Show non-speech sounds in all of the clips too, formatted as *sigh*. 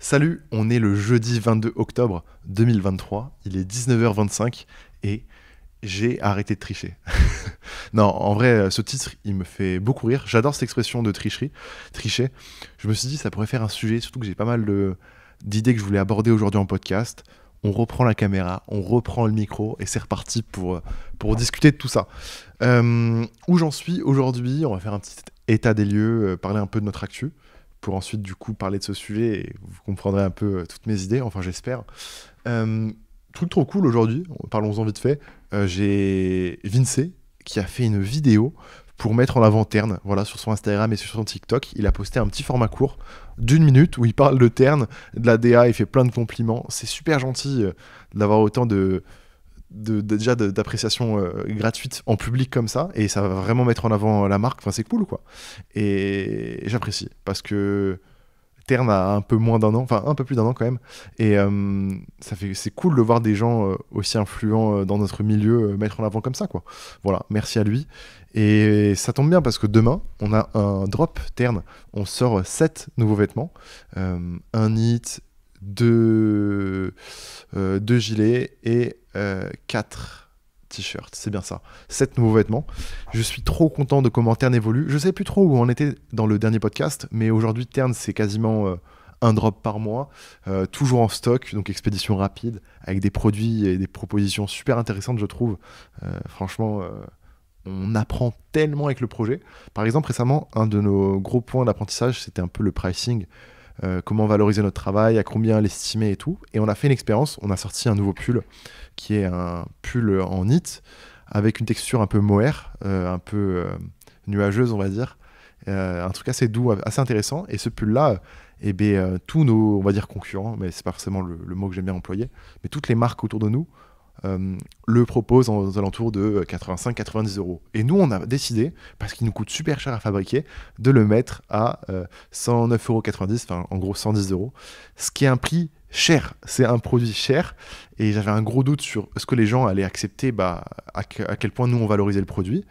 Salut, on est le jeudi 22 octobre 2023, il est 19h25 et j'ai arrêté de tricher. *laughs* non, en vrai, euh, ce titre, il me fait beaucoup rire. J'adore cette expression de tricherie, tricher. Je me suis dit, ça pourrait faire un sujet, surtout que j'ai pas mal d'idées que je voulais aborder aujourd'hui en podcast. On reprend la caméra, on reprend le micro et c'est reparti pour, euh, pour discuter de tout ça. Euh, où j'en suis aujourd'hui, on va faire un petit état des lieux, parler un peu de notre actu pour ensuite du coup parler de ce sujet et vous comprendrez un peu euh, toutes mes idées, enfin j'espère. Euh, truc trop cool aujourd'hui, parlons-en vite fait, euh, j'ai Vince qui a fait une vidéo pour mettre en avant Terne, voilà, sur son Instagram et sur son TikTok. Il a posté un petit format court d'une minute où il parle de Terne, de la DA, il fait plein de compliments. C'est super gentil euh, d'avoir autant de de, déjà d'appréciation euh, gratuite en public comme ça et ça va vraiment mettre en avant la marque enfin c'est cool quoi et j'apprécie parce que Terne a un peu moins d'un an enfin un peu plus d'un an quand même et euh, c'est cool de voir des gens euh, aussi influents dans notre milieu mettre en avant comme ça quoi voilà merci à lui et ça tombe bien parce que demain on a un drop Terne on sort 7 nouveaux vêtements un hit euh, deux gilets et euh, quatre t shirts c'est bien ça. sept nouveaux vêtements. Je suis trop content de comment Tern évolue. Je sais plus trop où on était dans le dernier podcast, mais aujourd'hui Tern c'est quasiment euh, un drop par mois, toujours en stock, donc expédition rapide, avec des produits et des propositions super intéressantes je trouve. franchement, on apprend tellement avec le projet. Par exemple récemment, un de nos gros points d'apprentissage c'était un peu le pricing. Euh, comment valoriser notre travail, à combien l'estimer et tout. Et on a fait une expérience, on a sorti un nouveau pull qui est un pull en knit avec une texture un peu mohair, euh, un peu euh, nuageuse, on va dire. un truc assez doux, assez intéressant. Et ce pull-là, eh bien, tous nos, on va dire concurrents, mais c'est pas forcément le mot que j'aime bien employer, mais toutes les marques autour de nous euh, le propose aux alentours de 85-90 euh, euros. Et nous, on a décidé, parce qu'il nous coûte super cher à fabriquer, de le mettre à 109,90 euh, euros, en gros 110 euros, ce qui est un prix cher. C'est un produit cher. Et j'avais un gros doute sur ce que les gens allaient accepter, bah, à, quel point nous on valorisait le produit.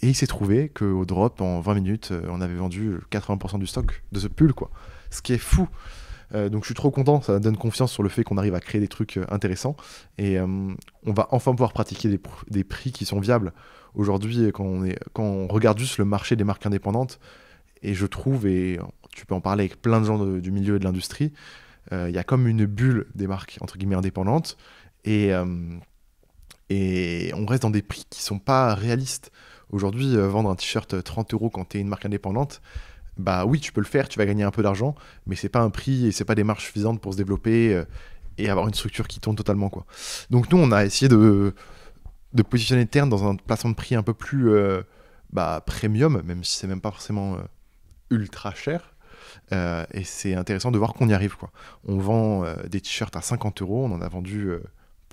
Et il s'est trouvé qu'au drop, en 20 minutes, on avait vendu 80% du stock de ce pull, quoi. Ce qui est fou. Euh, donc je suis trop content, ça donne confiance sur le fait qu'on arrive à créer des trucs euh, intéressants. Et euh, on va enfin pouvoir pratiquer des, prix qui sont viables. Aujourd'hui, quand, on quand on regarde juste le marché des marques indépendantes, et je trouve, et tu peux en parler avec plein de gens du milieu et de l'industrie, il y a comme une bulle des marques entre guillemets indépendantes. Et on reste dans des prix qui sont pas réalistes. Aujourd'hui, vendre un t-shirt 30 euros quand tu es une marque indépendante, bah oui, tu peux le faire, tu vas gagner un peu d'argent, mais c'est pas un prix et c'est pas des marges suffisantes pour se développer euh, et avoir une structure qui tourne totalement. quoi. Donc nous, on a essayé de, de positionner Terne dans un placement de prix un peu plus euh, bah, premium, même si c'est même pas forcément euh, ultra cher. et c'est intéressant de voir qu'on y arrive. quoi. On vend des t-shirts à 50 euros, on en a vendu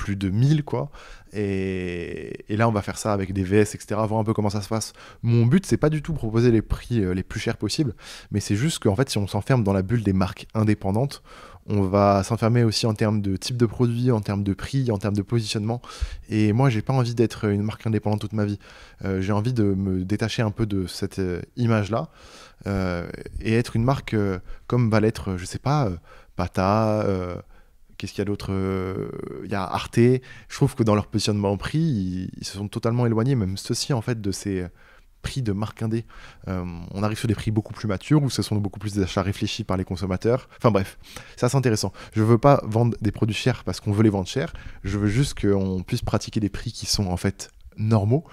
plus de 1000 quoi. Et, et, là on va faire ça avec des VS etc, voir un peu comment ça se passe. Mon but c'est pas du tout proposer les prix euh, les plus chers possibles, mais c'est juste qu'en fait si on s'enferme dans la bulle des marques indépendantes, on va s'enfermer aussi en termes de type de produit, en termes de prix, en termes de positionnement. Et moi, j'ai pas envie d'être une marque indépendante toute ma vie. Euh, j'ai envie de me détacher un peu de cette euh, image-là et être une marque comme va l'être, je sais pas, Pata... Qu'est-ce qu'il y a d'autre euh, Il y a Arte. Je trouve que dans leur positionnement en prix, ils, se sont totalement éloignés, même ceci en fait, de ces prix de marque indé. Euh, on arrive sur des prix beaucoup plus matures où ce sont beaucoup plus des achats réfléchis par les consommateurs. Enfin bref, ça, c'est intéressant. Je veux pas vendre des produits chers parce qu'on veut les vendre chers. Je veux juste qu'on puisse pratiquer des prix qui sont en fait normaux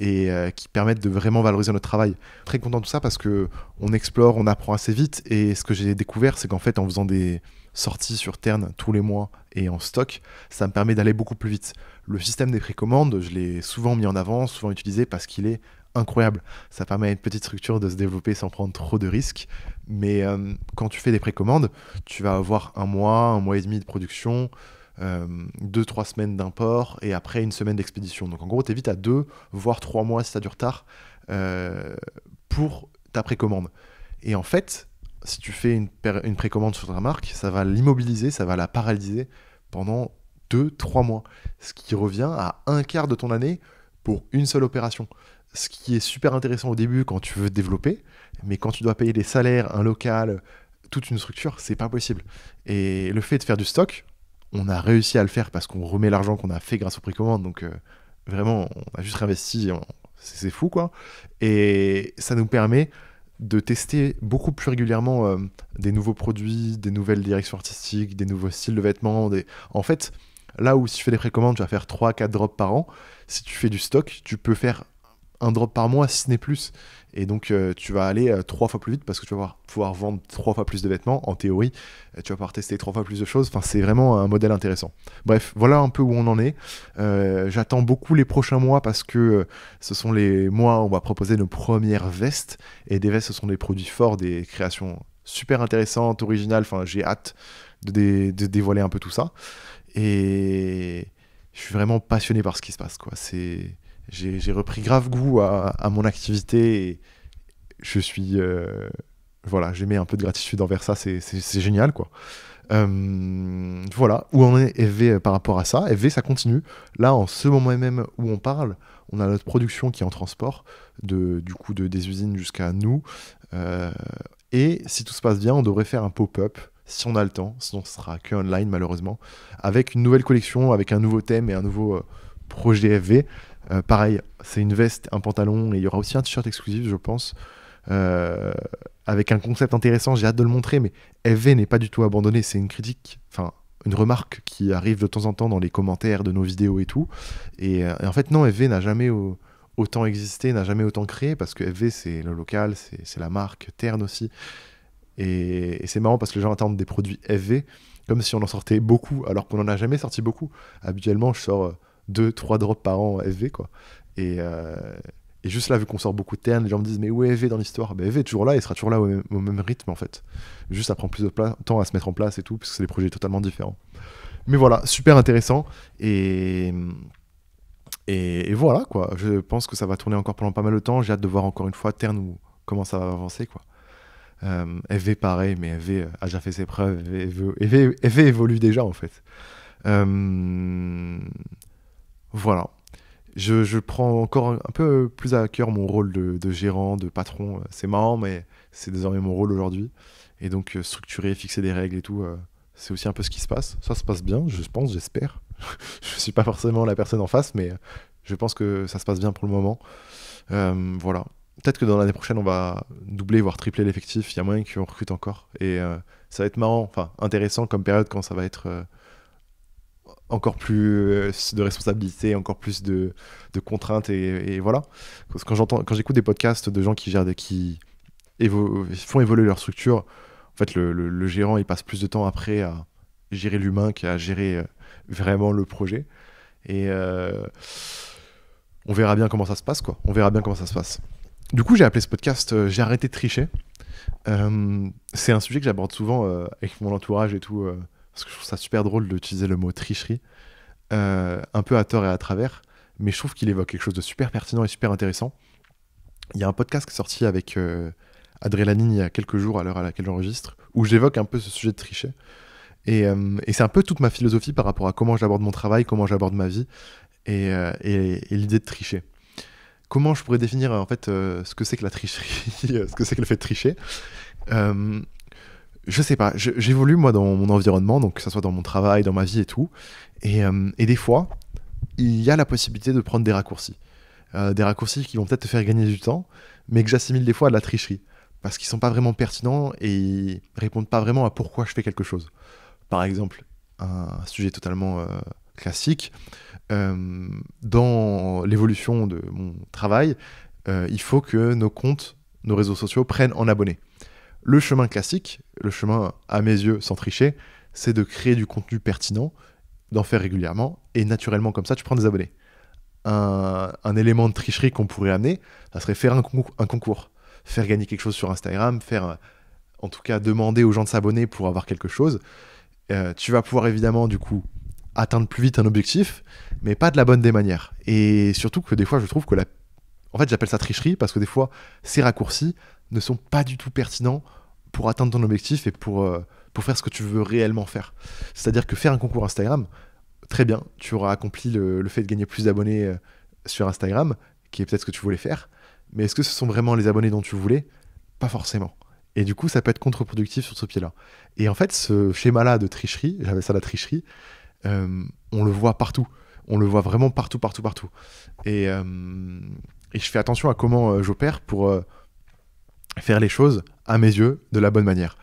et euh, qui permettent de vraiment valoriser notre travail. Très content de tout ça parce que on explore, on apprend assez vite et ce que j'ai découvert c'est qu'en fait en faisant des sorties sur Terne tous les mois et en stock, ça me permet d'aller beaucoup plus vite. Le système des précommandes, je l'ai souvent mis en avant, souvent utilisé parce qu'il est incroyable. Ça permet à une petite structure de se développer sans prendre trop de risques. Mais euh, quand tu fais des précommandes, tu vas avoir un mois, un mois et demi de production, euh, deux, 3 semaines d'import et après une semaine d'expédition. Donc en gros, tu es à deux, voire trois mois si tu as du retard euh, pour ta précommande. Et en fait, si tu fais une, précommande sur ta marque, ça va l'immobiliser, ça va la paralyser pendant 2-3 mois, ce qui revient à un quart de ton année pour une seule opération. Ce qui est super intéressant au début quand tu veux développer, mais quand tu dois payer des salaires, un local, toute une structure, c'est pas possible. Et le fait de faire du stock, on a réussi à le faire parce qu'on remet l'argent qu'on a fait grâce aux précommandes. Donc euh, vraiment, on a juste réinvesti. C'est fou, quoi. Et ça nous permet de tester beaucoup plus régulièrement euh, des nouveaux produits, des nouvelles directions artistiques, des nouveaux styles de vêtements. En fait, là où si tu fais des précommandes, tu vas faire 3-4 drops par an. Si tu fais du stock, tu peux faire un drop par mois, si ce n'est plus. Et donc, euh, tu vas aller euh, trois fois plus vite parce que tu vas pouvoir vendre trois fois plus de vêtements, en théorie. Euh, tu vas pouvoir tester trois fois plus de choses. Enfin, c'est vraiment un modèle intéressant. Bref, voilà un peu où on en est. J'attends beaucoup les prochains mois parce que ce sont les mois où on va proposer nos premières vestes. Et des vestes, ce sont des produits forts, des créations super intéressantes, originales. Enfin, j'ai hâte de, de dévoiler un peu tout ça. Et je suis vraiment passionné par ce qui se passe, quoi. C'est j'ai repris grave goût à, mon activité et je suis euh, voilà mis un peu de gratitude envers ça c'est génial quoi euh, voilà où en est FV par rapport à ça FV ça continue là en ce moment même où on parle on a notre production qui est en transport du coup de, des usines jusqu'à nous euh, et si tout se passe bien on devrait faire un pop-up si on a le temps sinon ce sera que online malheureusement avec une nouvelle collection avec un nouveau thème et un nouveau euh, projet FV euh, pareil, c'est une veste, un pantalon, et il y aura aussi un t-shirt exclusif, je pense, euh, avec un concept intéressant. J'ai hâte de le montrer, mais FV n'est pas du tout abandonné. C'est une critique, enfin, une remarque qui arrive de temps en temps dans les commentaires de nos vidéos et tout. Et, euh, en fait, non, FV n'a jamais autant existé, n'a jamais autant créé, parce que FV, c'est le local, c'est la marque, Terne aussi. Et, et c'est marrant parce que les gens attendent des produits FV comme si on en sortait beaucoup, alors qu'on n'en a jamais sorti beaucoup. Habituellement, je sors 2, 3 drops par an FV, quoi. Euh, et, juste là, vu qu'on sort beaucoup de ternes, les gens me disent, mais où est FV dans l'histoire ben, bah, FV est toujours là, il sera toujours là au, même rythme, en fait. Juste, ça prend plus de temps à se mettre en place et tout, parce que c'est des projets totalement différents. Mais voilà, super intéressant. Et. Et, voilà quoi, je pense que ça va tourner encore pendant pas mal de temps. J'ai hâte de voir encore une fois Terne ou comment ça va avancer quoi. FV euh, pareil, mais FV euh, a déjà fait ses preuves. FV, FV, évolue déjà en fait. Voilà. Je, prends encore un peu plus à cœur mon rôle de, gérant, de patron. Euh, c'est marrant, mais c'est désormais mon rôle aujourd'hui. Et donc, euh, structurer, fixer des règles et tout, euh, c'est aussi un peu ce qui se passe. Ça se passe bien, je pense, j'espère. *laughs* je ne suis pas forcément la personne en face, mais je pense que ça se passe bien pour le moment. voilà. Peut-être que dans l'année prochaine, on va doubler, voire tripler l'effectif. Il y a moyen qu'on recrute encore. Et ça va être marrant, enfin intéressant comme période quand ça va être encore plus euh, de responsabilité, encore plus de, de contraintes et, voilà. Parce que quand j'entends, quand j'écoute des podcasts de gens qui gèrent, qui font évoluer leur structure, en fait le, le, gérant il passe plus de temps après à gérer l'humain qu'à gérer euh, vraiment le projet. Et euh, on verra bien comment ça se passe quoi. On verra bien comment ça se passe. Du coup j'ai appelé ce podcast J'ai arrêté de tricher. c'est un sujet que j'aborde souvent avec mon entourage et tout parce que je trouve ça super drôle d'utiliser le mot tricherie, euh, un peu à tort et à travers, mais je trouve qu'il évoque quelque chose de super pertinent et super intéressant. Il y a un podcast qui est sorti avec euh, Adrélanine il y a quelques jours, à l'heure à laquelle j'enregistre, où j'évoque un peu ce sujet de tricher. Et, euh, c'est un peu toute ma philosophie par rapport à comment j'aborde mon travail, comment j'aborde ma vie et, euh, l'idée de tricher comment je pourrais définir en fait ce que c'est que la tricherie, *laughs* ce que c'est que le fait de tricher je sais pas, j'évolue moi dans mon environnement, donc que ce soit dans mon travail, dans ma vie et tout. Euh, et, des fois, il y a la possibilité de prendre des raccourcis. Euh, des raccourcis qui vont peut-être te faire gagner du temps, mais que j'assimile des fois à de la tricherie. Parce qu'ils sont pas vraiment pertinents et ils répondent pas vraiment à pourquoi je fais quelque chose. Par exemple, un sujet totalement euh, classique, dans l'évolution de mon travail, il faut que nos comptes, nos réseaux sociaux prennent en abonnés. Le chemin classique, le chemin à mes yeux sans tricher, c'est de créer du contenu pertinent, d'en faire régulièrement, et naturellement comme ça, tu prends des abonnés. Un, élément de tricherie qu'on pourrait amener, ça serait faire un, concours, faire gagner quelque chose sur Instagram, faire, euh, en tout cas, demander aux gens de s'abonner pour avoir quelque chose. Euh, tu vas pouvoir évidemment, du coup, atteindre plus vite un objectif, mais pas de la bonne des manières. Et surtout que des fois, je trouve que la... En fait, j'appelle ça tricherie parce que des fois, ces raccourcis ne sont pas du tout pertinents pour atteindre ton objectif et pour, euh, pour faire ce que tu veux réellement faire. C'est-à-dire que faire un concours Instagram, très bien, tu auras accompli le, fait de gagner plus d'abonnés euh, sur Instagram, qui est peut-être ce que tu voulais faire, mais est-ce que ce sont vraiment les abonnés dont tu voulais Pas forcément. Et du coup, ça peut être contre-productif sur ce pied-là. Et en fait, ce schéma-là de tricherie, j'avais ça la tricherie, euh, on le voit partout. On le voit vraiment partout, partout, partout. Et, et je fais attention à comment j'opère pour faire les choses, à mes yeux, de la bonne manière.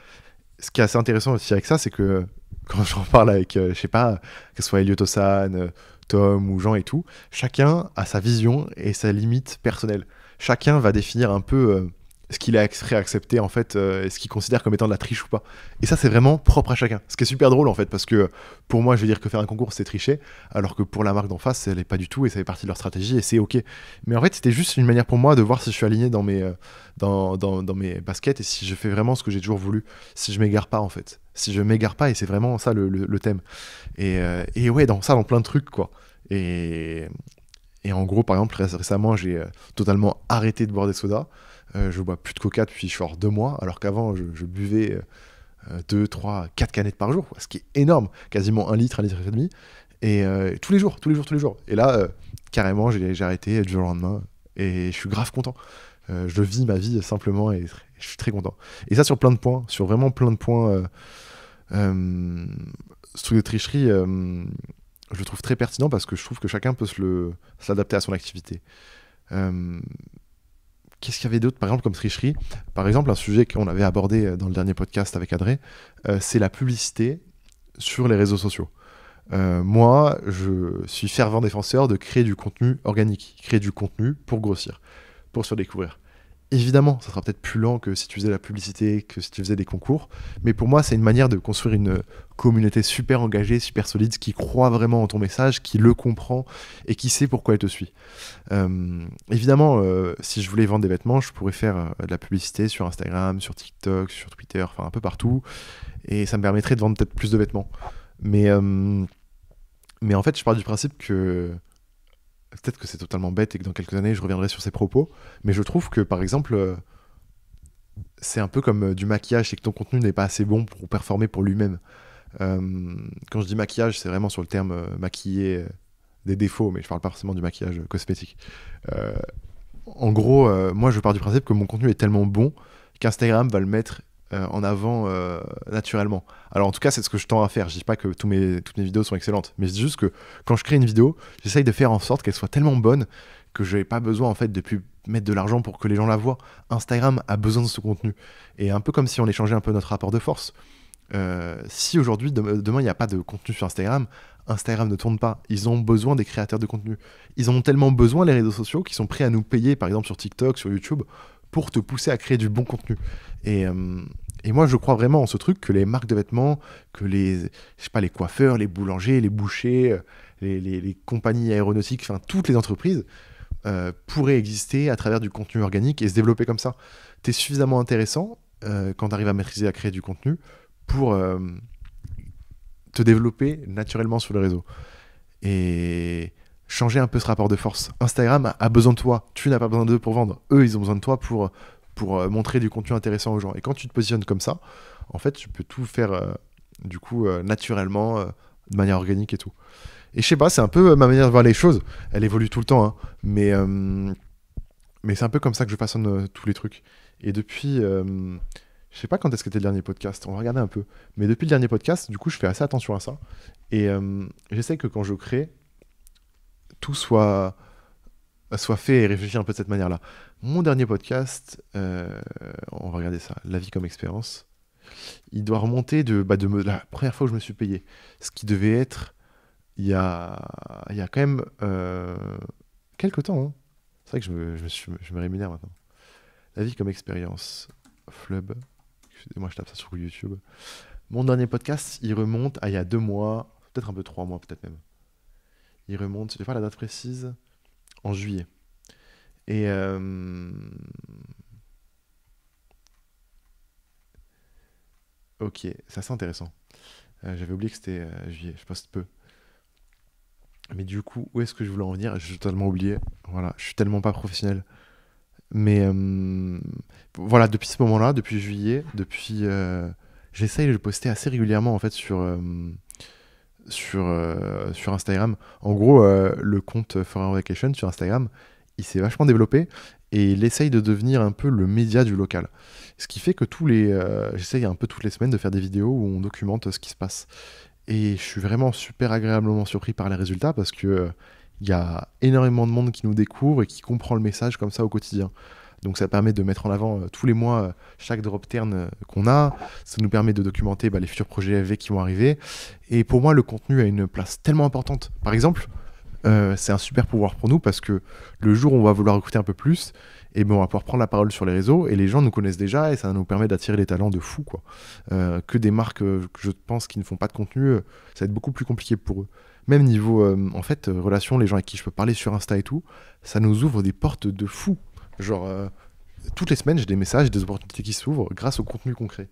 Ce qui est assez intéressant aussi avec ça, c'est que *laughs* quand j'en parle avec, euh, je sais pas, que ce soit Eliot Osan, euh, Tom ou Jean et tout, chacun a sa vision et sa limite personnelle. Chacun va définir un peu euh, ce qu'il a accepté en fait, euh, et ce qu'il considère comme étant de la triche ou pas. Et ça, c'est vraiment propre à chacun. Ce qui est super drôle en fait, parce que pour moi, je veux dire que faire un concours, c'est tricher, alors que pour la marque d'en face, elle n'est pas du tout, et ça fait partie de leur stratégie, et c'est ok. Mais en fait, c'était juste une manière pour moi de voir si je suis aligné dans mes, euh, dans, mes baskets et si je fais vraiment ce que j'ai toujours voulu, si je m'égare pas en fait. Si je m'égare pas, et c'est vraiment ça le, thème. Et, euh, et ouais, dans ça, dans plein de trucs quoi. Et, et en gros, par exemple, récemment, j'ai totalement arrêté de boire des sodas. Euh, je bois plus de coca depuis je deux mois, alors qu'avant, je, buvais euh, deux, trois, quatre canettes par jour, ce qui est énorme, quasiment un litre, un litre et demi. Et euh, tous les jours, tous les jours, tous les jours. Et là, carrément, j'ai arrêté du jour au lendemain. Et je suis grave content. je vis ma vie simplement et, je suis très content. Et ça, sur plein de points, sur vraiment plein de points. ce truc de tricherie, je le trouve très pertinent parce que je trouve que chacun peut s'adapter à son activité. Qu'est-ce qu'il y avait d'autre, par exemple, comme tricherie Par exemple, un sujet qu'on avait abordé euh, dans le dernier podcast avec Adré, euh, c'est la publicité sur les réseaux sociaux. Euh, moi, je suis fervent défenseur de créer du contenu organique, créer du contenu pour grossir, pour se découvrir. Évidemment, ça sera peut-être plus lent que si tu faisais la publicité, que si tu faisais des concours, mais pour moi, c'est une manière de construire une communauté super engagée, super solide, qui croit vraiment en ton message, qui le comprend et qui sait pourquoi elle te suit. Euh, évidemment, euh, si je voulais vendre des vêtements, je pourrais faire euh, de la publicité sur Instagram, sur TikTok, sur Twitter, enfin un peu partout, et ça me permettrait de vendre peut-être plus de vêtements. Mais, mais en fait, je pars du principe que peut-être que c'est totalement bête et que dans quelques années, je reviendrai sur ces propos. Mais je trouve que, par exemple, euh, c'est un peu comme euh, du maquillage, et que ton contenu n'est pas assez bon pour performer pour lui-même. Euh, quand je dis maquillage, c'est vraiment sur le terme maquiller des défauts, mais je parle pas forcément du maquillage cosmétique. en gros, moi je pars du principe que mon contenu est tellement bon qu'Instagram va le mettre euh, en avant euh, naturellement. Alors en tout cas, c'est ce que je tends à faire. Je dis pas que tous mes, toutes mes vidéos sont excellentes, mais c'est juste que quand je crée une vidéo, j'essaye de faire en sorte qu'elle soit tellement bonne que je n'ai pas besoin en fait de plus mettre de l'argent pour que les gens la voient. Instagram a besoin de ce contenu. Et un peu comme si on échangeait un peu notre rapport de force. Euh, si aujourd'hui, demain, il n'y a pas de contenu sur Instagram, Instagram ne tourne pas. Ils ont besoin des créateurs de contenu. Ils en ont tellement besoin, les réseaux sociaux, qu'ils sont prêts à nous payer, par exemple, sur TikTok, sur YouTube, pour te pousser à créer du bon contenu. Et, et moi, je crois vraiment en ce truc que les marques de vêtements, que les, je sais pas, les coiffeurs, les boulangers, les bouchers, euh, les, compagnies aéronautiques, enfin, toutes les entreprises euh, pourraient exister à travers du contenu organique et se développer comme ça. Tu es suffisamment intéressant euh, quand tu arrives à maîtriser, à créer du contenu pour te développer naturellement sur le réseau. Et changer un peu ce rapport de force. Instagram a besoin de toi, tu n'as pas besoin d'eux pour vendre. Eux, ils ont besoin de toi pour pour euh, montrer du contenu intéressant aux gens. Et quand tu te positionnes comme ça, en fait, tu peux tout faire euh, du coup euh, naturellement, de manière organique et tout. Et je sais pas, c'est un peu ma manière de voir les choses. Elle évolue tout le temps, hein. mais mais c'est un peu comme ça que je façonne tous les trucs. Et depuis, je sais pas quand est-ce que c'était le dernier podcast, on va regarder un peu. Mais depuis le dernier podcast, du coup, je fais assez attention à ça. Et j'essaie que quand je crée, tout soit fait et réfléchir un peu de cette manière-là. Mon dernier podcast, euh, on va regarder ça, La vie comme expérience, il doit remonter de, bah de la première fois que je me suis payé. Ce qui devait être il y a, y a quand même euh, quelques temps. Hein. C'est vrai que je me, je rémunère maintenant. La vie comme expérience, Flub. excusez Moi, je tape ça sur YouTube. Mon dernier podcast, il remonte à il y a deux mois, peut-être un peu trois mois, peut-être même. Il remonte, je vais pas la date précise en juillet. Et. Euh, ok, ça c'est intéressant. Euh, j'avais oublié que c'était euh, juillet, je poste peu. Mais du coup, où est-ce que je voulais en venir J'ai totalement oublié. Voilà, je suis tellement pas professionnel. Mais voilà, depuis ce moment-là, depuis juillet, depuis. J'essaye de poster assez régulièrement en fait sur. Euh, sur, Instagram. En gros, euh, le compte Forever Vacation sur Instagram, il s'est vachement développé et il essaye de devenir un peu le média du local. Ce qui fait que tous les. Euh, j'essaye un peu toutes les semaines de faire des vidéos où on documente ce qui se passe. Et je suis vraiment super agréablement surpris par les résultats parce que il y a énormément de monde qui nous découvre et qui comprend le message comme ça au quotidien. Donc ça permet de mettre en avant euh, tous les mois euh, chaque drop turn euh, qu'on a. Ça nous permet de documenter bah, les futurs projets avec qui vont arriver. Et pour moi, le contenu a une place tellement importante. Par exemple, c'est un super pouvoir pour nous parce que le jour où on va vouloir écouter un peu plus, et eh ben, on va pouvoir prendre la parole sur les réseaux et les gens nous connaissent déjà et ça nous permet d'attirer des talents de fou quoi. que des marques, je pense, qui ne font pas de contenu, ça va être beaucoup plus compliqué pour eux même niveau en fait relation les gens avec qui je peux parler sur Insta et tout ça nous ouvre des portes de fou Genre, euh, toutes les semaines, j'ai des messages, et des opportunités qui s'ouvrent grâce au contenu concret.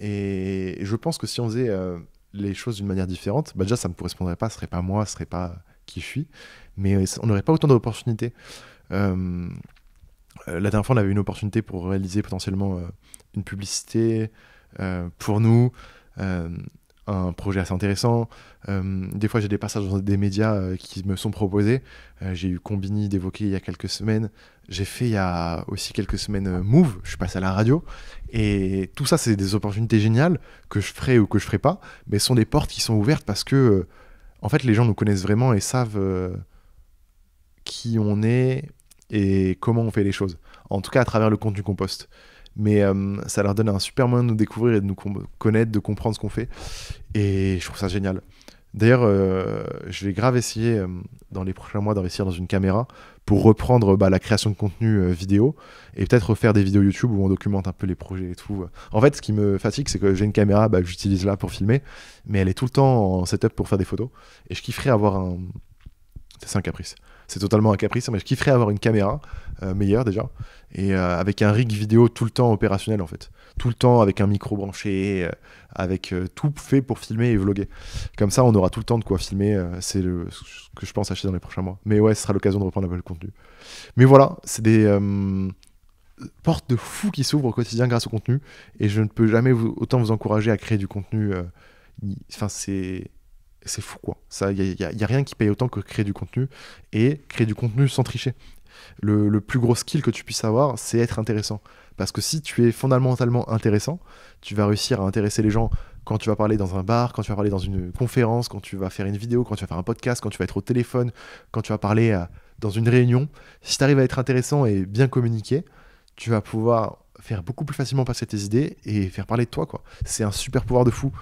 Et je pense que si on faisait euh, les choses d'une manière différente, bah déjà, ça ne me correspondrait pas, ce serait pas moi, ce serait pas qui je suis. mais euh, on n'aurait pas autant d'opportunités. la dernière fois, on avait une opportunité pour réaliser potentiellement une publicité pour nous un projet assez intéressant. Euh, des fois, j'ai des passages dans des médias euh, qui me sont proposés. Euh, j'ai eu Combini d'évoquer il y a quelques semaines. J'ai fait il y a aussi quelques semaines Move. Je suis passé à la radio. Et tout ça, c'est des opportunités géniales que je ferai ou que je ferai pas. Mais ce sont des portes qui sont ouvertes parce que, en fait, les gens nous connaissent vraiment et savent qui on est et comment on fait les choses. En tout cas, à travers le contenu qu'on poste mais euh, ça leur donne un super moyen de nous découvrir et de nous connaître, de comprendre ce qu'on fait. Et je trouve ça génial. D'ailleurs, euh, je vais grave essayer euh, dans les prochains mois d'investir dans une caméra pour reprendre bah, la création de contenu vidéo et peut-être faire des vidéos YouTube où on documente un peu les projets et tout. En fait, ce qui me fatigue, c'est que j'ai une caméra bah, que j'utilise là pour filmer, mais elle est tout le temps en setup pour faire des photos et je kifferais avoir un. C'est un caprice c'est totalement un caprice. Mais je kifferais avoir une caméra euh, meilleure déjà et euh, avec un rig vidéo tout le temps opérationnel en fait, tout le temps avec un micro branché, euh, avec tout fait pour filmer et vloguer. Comme ça, on aura tout le temps de quoi filmer. c'est ce que je pense acheter dans les prochains mois. Mais ouais, ce sera l'occasion de reprendre un peu le contenu. Mais voilà, c'est des portes de fou qui s'ouvrent au quotidien grâce au contenu et je ne peux jamais autant vous encourager à créer du contenu. Enfin, c'est c'est fou, quoi. Il n'y a, rien qui paye autant que créer du contenu et créer du contenu sans tricher. Le, plus gros skill que tu puisses avoir, c'est être intéressant. Parce que si tu es fondamentalement intéressant, tu vas réussir à intéresser les gens quand tu vas parler dans un bar, quand tu vas parler dans une conférence, quand tu vas faire une vidéo, quand tu vas faire un podcast, quand tu vas être au téléphone, quand tu vas parler euh, dans une réunion. Si tu arrives à être intéressant et bien communiquer, tu vas pouvoir faire beaucoup plus facilement passer tes idées et faire parler de toi. quoi. C'est un super pouvoir de fou.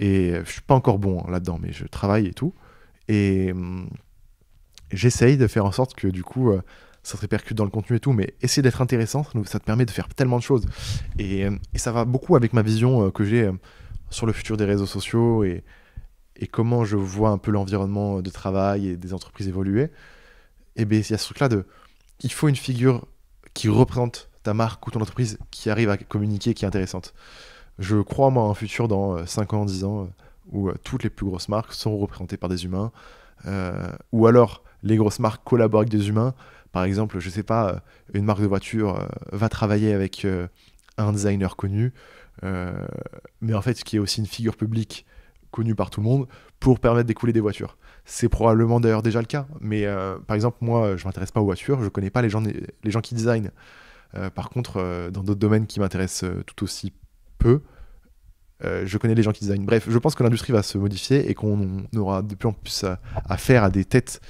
Et euh, je suis pas encore bon hein, là-dedans, mais je travaille et tout. Et hum, j'essaye de faire en sorte que du coup, euh, ça se répercute dans le contenu et tout, mais essayer d'être intéressant, ça, te permet de faire tellement de choses. Et, euh, ça va beaucoup avec ma vision que j'ai sur le futur des réseaux sociaux et, et comment je vois un peu l'environnement de travail et des entreprises évoluer. Et eh bien, il y a ce truc-là de. Il faut une figure qui représente ta marque ou ton entreprise qui arrive à communiquer, qui est intéressante je crois moi un futur dans 5 euh, ans, 10 ans, euh, où euh, toutes les plus grosses marques sont représentées par des humains, ou alors les grosses marques collaborent avec des humains. Par exemple, je ne sais pas, une marque de voiture va travailler avec un designer connu, mais en fait qui est aussi une figure publique connue par tout le monde, pour permettre d'écouler des voitures. C'est probablement d'ailleurs déjà le cas, mais par exemple, moi, je m'intéresse pas aux voitures, je ne connais pas les gens, les gens qui designent. par contre, dans d'autres domaines qui m'intéressent tout aussi peu. Euh, je connais les gens qui design. Bref, je pense que l'industrie va se modifier et qu'on aura de plus en plus à, à faire à des têtes,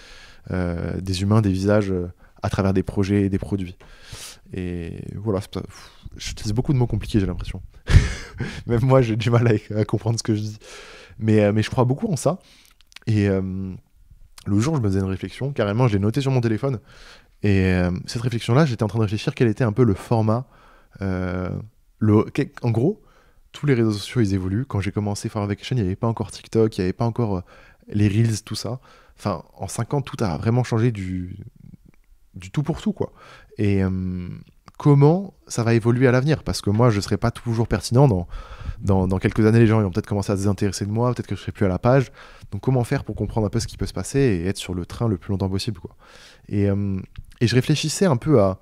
euh, des humains, des visages, euh, à travers des projets et des produits. Et voilà, j'utilise beaucoup de mots compliqués, j'ai l'impression. *laughs* Même moi, j'ai du mal à, comprendre ce que je dis. Mais, mais je crois beaucoup en ça. Et le jour, je me faisais une réflexion, carrément, je l'ai noté sur mon téléphone. Et cette réflexion-là, j'étais en train de réfléchir quel était un peu le format en gros, tous les réseaux sociaux, ils évoluent. Quand j'ai commencé Far Kitchen, il n'y avait pas encore TikTok, il n'y avait pas encore euh, les Reels, tout ça. Enfin, en cinq ans, tout a vraiment changé du, du tout pour tout, quoi. Et euh, comment ça va évoluer à l'avenir Parce que moi, je ne serai pas toujours pertinent. Dans, dans, quelques années, les gens ils vont peut-être commencer à se désintéresser de moi, peut-être que je ne serai plus à la page. Donc, comment faire pour comprendre un peu ce qui peut se passer et être sur le train le plus longtemps possible, quoi. Et, euh, et je réfléchissais un peu à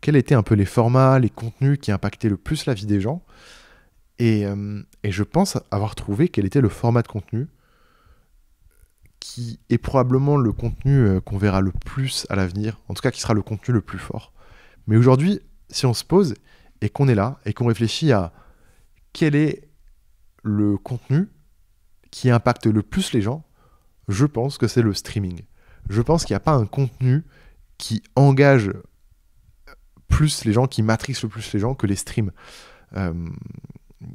quels étaient un peu les formats, les contenus qui impactaient le plus la vie des gens. Et, euh, je pense avoir trouvé quel était le format de contenu qui est probablement le contenu euh, qu'on verra le plus à l'avenir, en tout cas qui sera le contenu le plus fort. Mais aujourd'hui, si on se pose et qu'on est là et qu'on réfléchit à quel est le contenu qui impacte le plus les gens, je pense que c'est le streaming. Je pense qu'il n'y a pas un contenu qui engage plus les gens, qui matrixent le plus les gens que les streams. Euh,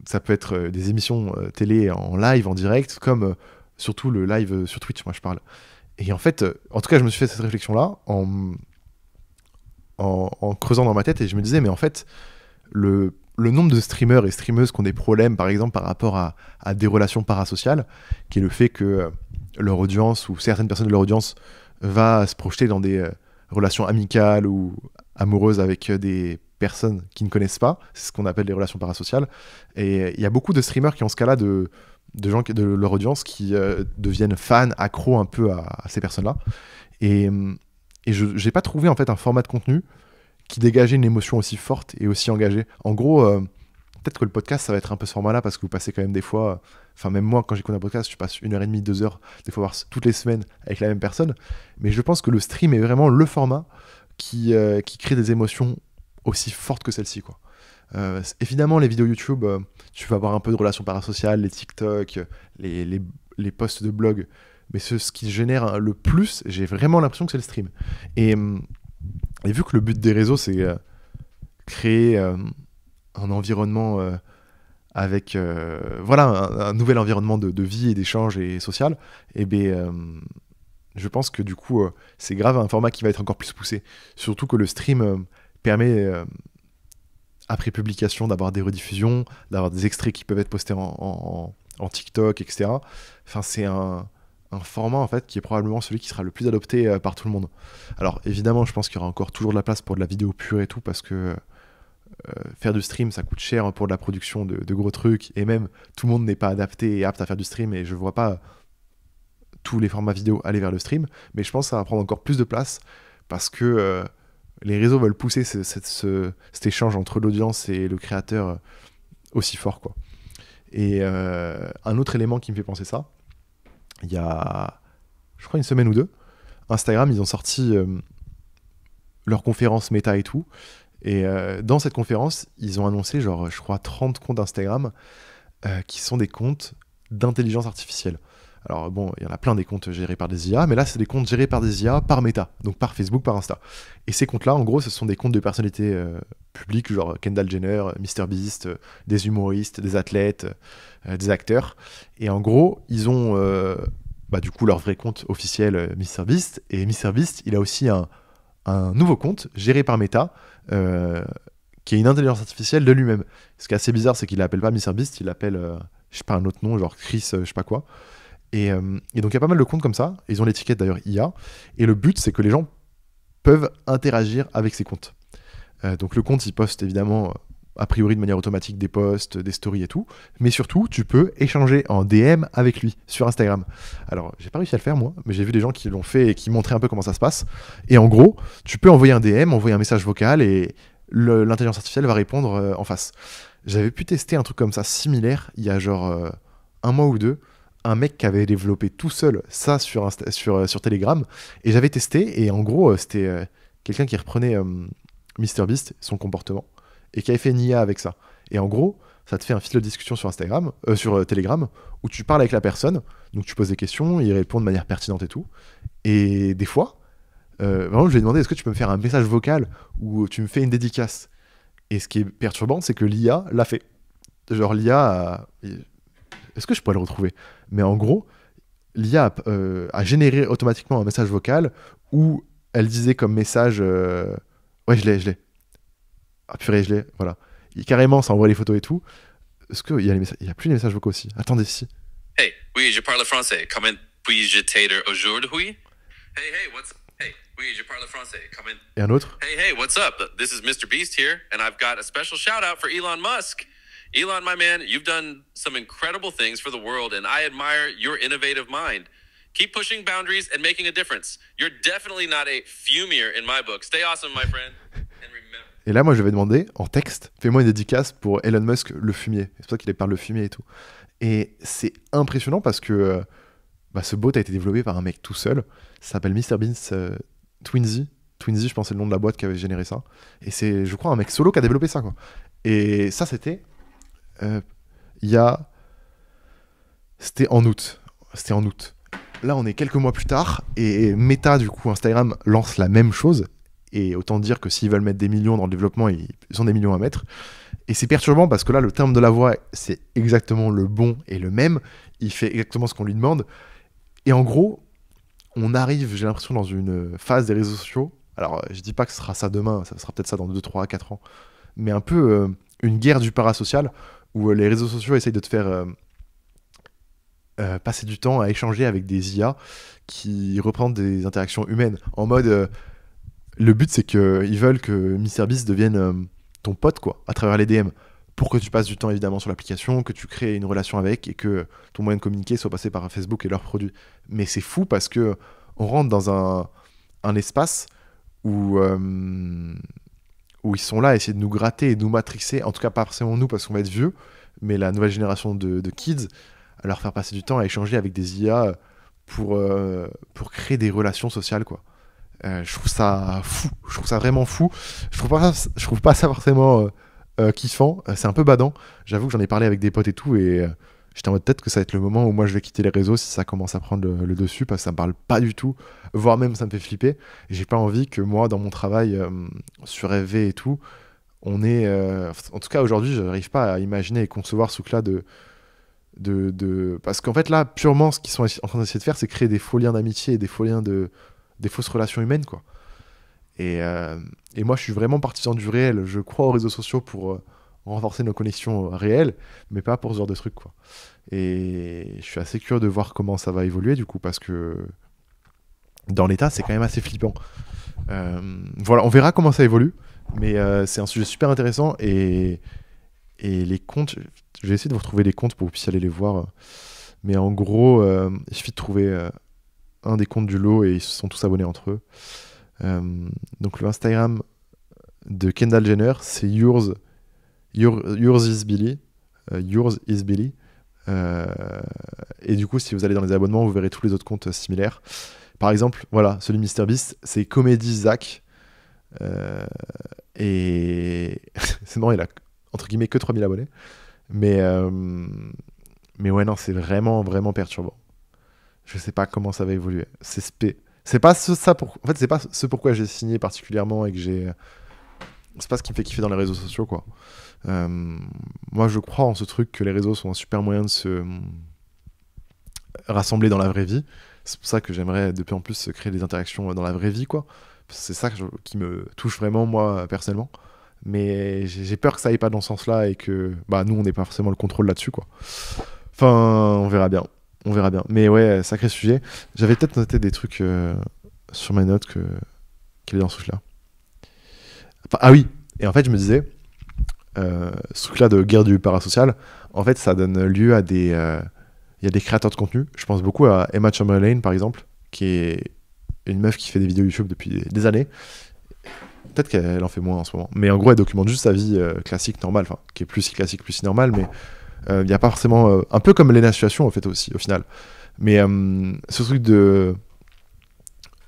ça peut être euh, des émissions euh, télé en live, en direct, comme surtout le live sur Twitch, moi je parle. Et en fait, en tout cas, je me suis fait cette réflexion-là en, en, creusant dans ma tête et je me disais, mais en fait, le, nombre de streamers et streameuses qui ont des problèmes, par exemple, par rapport à, à des relations parasociales, qui est le fait que leur audience ou certaines personnes de leur audience va se projeter dans des relations amicales ou amoureuse avec euh, des personnes qui ne connaissent pas. C'est ce qu'on appelle les relations parasociales. Et euh, il y a beaucoup de streamers qui, en ce cas-là, de, de gens de leur audience qui euh, deviennent fans, accros un peu à, ces personnes-là. Et, et je n'ai pas trouvé en fait un format de contenu qui dégageait une émotion aussi forte et aussi engagée. En gros, peut-être que le podcast, ça va être un peu ce format-là parce que vous passez quand même des fois, enfin, même moi, quand j'écoute un podcast, je passe une heure et demie, deux heures, des fois, voire toutes les semaines avec la même personne. Mais je pense que le stream est vraiment le format qui, euh, qui crée des émotions aussi fortes que celle-ci. quoi. Euh, évidemment, les vidéos YouTube, euh, tu vas avoir un peu de relations parasociales, les TikTok, les, les, les posts de blog. Mais ce, ce qui génère hein, le plus, j'ai vraiment l'impression que c'est le stream. Et, hum, vu que le but des réseaux, c'est créer un environnement avec voilà un, nouvel environnement de, de vie et d'échange et social et eh bien... Hum, je pense que du coup, euh, c'est grave un format qui va être encore plus poussé. Surtout que le stream euh, permet, euh, après publication, d'avoir des rediffusions, d'avoir des extraits qui peuvent être postés en, TikTok, etc. Enfin, c'est un, format en fait qui est probablement celui qui sera le plus adopté par tout le monde. Alors évidemment, je pense qu'il y aura encore toujours de la place pour de la vidéo pure et tout, parce que faire du stream, ça coûte cher pour de la production de, de gros trucs, et même tout le monde n'est pas adapté et apte à faire du stream, et je vois pas tous les formats vidéo aller vers le stream, mais je pense que ça va prendre encore plus de place parce que euh, les réseaux veulent pousser cet échange entre l'audience et le créateur euh, aussi fort. Quoi. Et euh, un autre élément qui me fait penser ça, il y a, je crois, une semaine ou deux, Instagram, ils ont sorti leur conférence méta et tout. Et dans cette conférence, ils ont annoncé, genre, je crois, 30 comptes Instagram qui sont des comptes d'intelligence artificielle. Alors bon, il y en a plein des comptes gérés par des IA, mais là, c'est des comptes gérés par des IA par Meta, donc par Facebook, par Insta. Et ces comptes-là, en gros, ce sont des comptes de personnalités euh, publiques, genre Kendall Jenner, MrBeast, Beast, euh, des humoristes, des athlètes, euh, des acteurs. Et en gros, ils ont bah, du coup leur vrai compte officiel MrBeast. Et MrBeast, il a aussi un, nouveau compte géré par Meta qui est une intelligence artificielle de lui-même. Ce qui est assez bizarre, c'est qu'il l'appelle pas MrBeast, il l'appelle, je sais pas, un autre nom, genre Chris, je sais pas quoi. Euh, et, donc il y a pas mal de comptes comme ça. Ils ont l'étiquette d'ailleurs IA. Et le but, c'est que les gens peuvent interagir avec ces comptes. Euh, donc le compte, il poste évidemment a priori de manière automatique des posts, des stories et tout, mais surtout tu peux échanger en DM avec lui sur Instagram. Alors j'ai pas réussi à le faire moi, mais j'ai vu des gens qui l'ont fait et qui montraient un peu comment ça se passe. Et en gros, tu peux envoyer un DM, envoyer un message vocal et l'intelligence artificielle va répondre euh, en face. J'avais pu tester un truc comme ça similaire il y a genre un mois ou deux un mec qui avait développé tout seul ça sur, sur, euh, sur Telegram. Et j'avais testé, et en gros, euh, c'était euh, quelqu'un qui reprenait mr Beast son comportement, et qui avait fait une IA avec ça. Et en gros, ça te fait un fil de discussion sur Instagram, sur Telegram, où tu parles avec la personne, donc tu poses des questions, il répond de manière pertinente et tout. Et des fois, vraiment, je lui ai demandé est-ce que tu peux me faire un message vocal ou tu me fais une dédicace Et ce qui est perturbant, c'est que l'IA l'a fait. Genre, l'IA est-ce que je pourrais le retrouver Mais en gros, l'IA euh, a généré automatiquement un message vocal où elle disait comme message euh, Ouais, je l'ai, je l'ai. Ah purée, je l'ai, voilà. Il carrément, s'envoie les photos et tout. Est-ce qu'il y, a y a plus les messages vocaux aussi Attendez, si. Hey, oui, je parle français. Comment puis-je t'aider aujourd'hui Hey, hey, what's Hey, oui, je parle français. Comment Et un autre Hey, hey, what's up This is Mr. Beast here, and I've got a special shout out for Elon Musk. Elon, my man, you've done some incredible things for the world, and I admire your innovative mind. Keep pushing boundaries and making a difference. You're definitely not a fumier in my book. Stay awesome, my friend. And remember... Et là, moi, je vais demander en texte, fais-moi une dédicace pour Elon Musk, le fumier. C'est pour ça qu'il parle le fumier et tout. Et c'est impressionnant parce que euh, bah, ce bot a été développé par un mec tout seul. Ça s'appelle MrBeans euh, Twinsy. Twinsy, je pense, c'est le nom de la boîte qui avait généré ça. Et c'est, je crois, un mec solo qui a développé ça. Quoi. Et ça, c'était il euh, y a. C'était en août. C'était en août. Là, on est quelques mois plus tard et Meta, du coup, Instagram lance la même chose. Et autant dire que s'ils veulent mettre des millions dans le développement, ils ont des millions à mettre. Et c'est perturbant parce que là, le terme de la voix, c'est exactement le bon et le même. Il fait exactement ce qu'on lui demande. Et en gros, on arrive, j'ai l'impression, dans une phase des réseaux sociaux. Alors, je dis pas que ce sera ça demain, ça sera peut-être ça dans 2, 3, 4 ans. Mais un peu euh, une guerre du parasocial où euh, les réseaux sociaux essayent de te faire euh, euh, passer du temps à échanger avec des IA qui reprennent des interactions humaines. En mode, le but c'est qu'ils veulent que Service devienne ton pote quoi, à travers les DM, pour que tu passes du temps évidemment sur l'application, que tu crées une relation avec et que ton moyen de communiquer soit passé par Facebook et leurs produits. Mais c'est fou parce que on rentre dans un espace où où ils sont là essayer de nous gratter et nous matrixer, en tout cas pas forcément nous parce qu'on va être vieux, mais la nouvelle génération de, kids, à leur faire passer du temps à échanger avec des IA pour, euh, pour créer des relations sociales, quoi. Euh, je trouve ça fou, je trouve ça vraiment fou. Je trouve pas je trouve pas ça forcément euh, kiffant, c'est un peu badant. J'avoue que j'en ai parlé avec des potes et tout, et J'étais en mode peut-être que ça va être le moment où moi je vais quitter les réseaux si ça commence à prendre le, dessus parce que ça me parle pas du tout, voire même ça me fait flipper. j'ai pas envie que moi, dans mon travail euh, sur FV et tout, on est. Euh, en tout cas, aujourd'hui, je n'arrive pas à imaginer et concevoir ce que là de, de, Parce qu'en fait, là, purement, ce qu'ils sont en train d'essayer de faire, c'est créer des faux liens d'amitié et des faux liens de. des fausses relations humaines, quoi. Et, euh, et moi, je suis vraiment partisan du réel. Je crois aux réseaux sociaux pour renforcer nos connexions réelles, mais pas pour ce genre de trucs Quoi. Et je suis assez curieux de voir comment ça va évoluer, du coup, parce que dans l'état, c'est quand même assez flippant. Euh, voilà, on verra comment ça évolue, mais euh, c'est un sujet super intéressant. Et, les comptes, je vais essayer de vous retrouver les comptes pour que vous puissiez aller les voir. Mais en gros, je euh, il suffit de trouver un des comptes du lot et ils se sont tous abonnés entre eux. donc le Instagram de Kendall Jenner, c'est yours yours is Billy. Euh, yours is Billy. Euh, et du coup, si vous allez dans les abonnements, vous verrez tous les autres comptes euh, similaires. Par exemple, voilà, celui de MrBeast, c'est Comédie Zach. et c'est *laughs* non, il a entre guillemets que 3000 abonnés. Mais, mais ouais, non, c'est vraiment, vraiment perturbant. Je sais pas comment ça va évoluer. C'est C'est pas ça pour... En fait, c'est pas ce pourquoi j'ai signé particulièrement et que j'ai. C'est pas ce qui me fait kiffer dans les réseaux sociaux, quoi. Euh, moi, je crois en ce truc que les réseaux sont un super moyen de se euh, rassembler dans la vraie vie. C'est pour ça que j'aimerais de plus en plus créer des interactions euh, dans la vraie vie, quoi. C'est ça qui me touche vraiment, moi, personnellement. Mais j'ai peur que ça aille pas dans ce sens-là et que bah, nous, on n'ait pas forcément le contrôle là-dessus, quoi. Enfin, on verra bien. On verra bien. Mais ouais, sacré sujet. J'avais peut-être noté des trucs sur ma notes que qu'elle est dans ce là ah oui, et en fait, je me disais, euh, ce truc-là de guerre du parasocial, en fait, ça donne lieu à des. Euh, il y a des créateurs de contenu. Je pense beaucoup à Emma Chamberlain, par exemple, qui est une meuf qui fait des vidéos YouTube depuis des, années. Peut-être qu'elle en fait moins en ce moment. Mais en gros, elle documente juste sa vie euh, classique, normale, enfin, qui est plus si classique, plus si normale, mais il n'y a pas forcément. un peu comme Lena Situation, en fait, aussi, au final. Mais ce truc de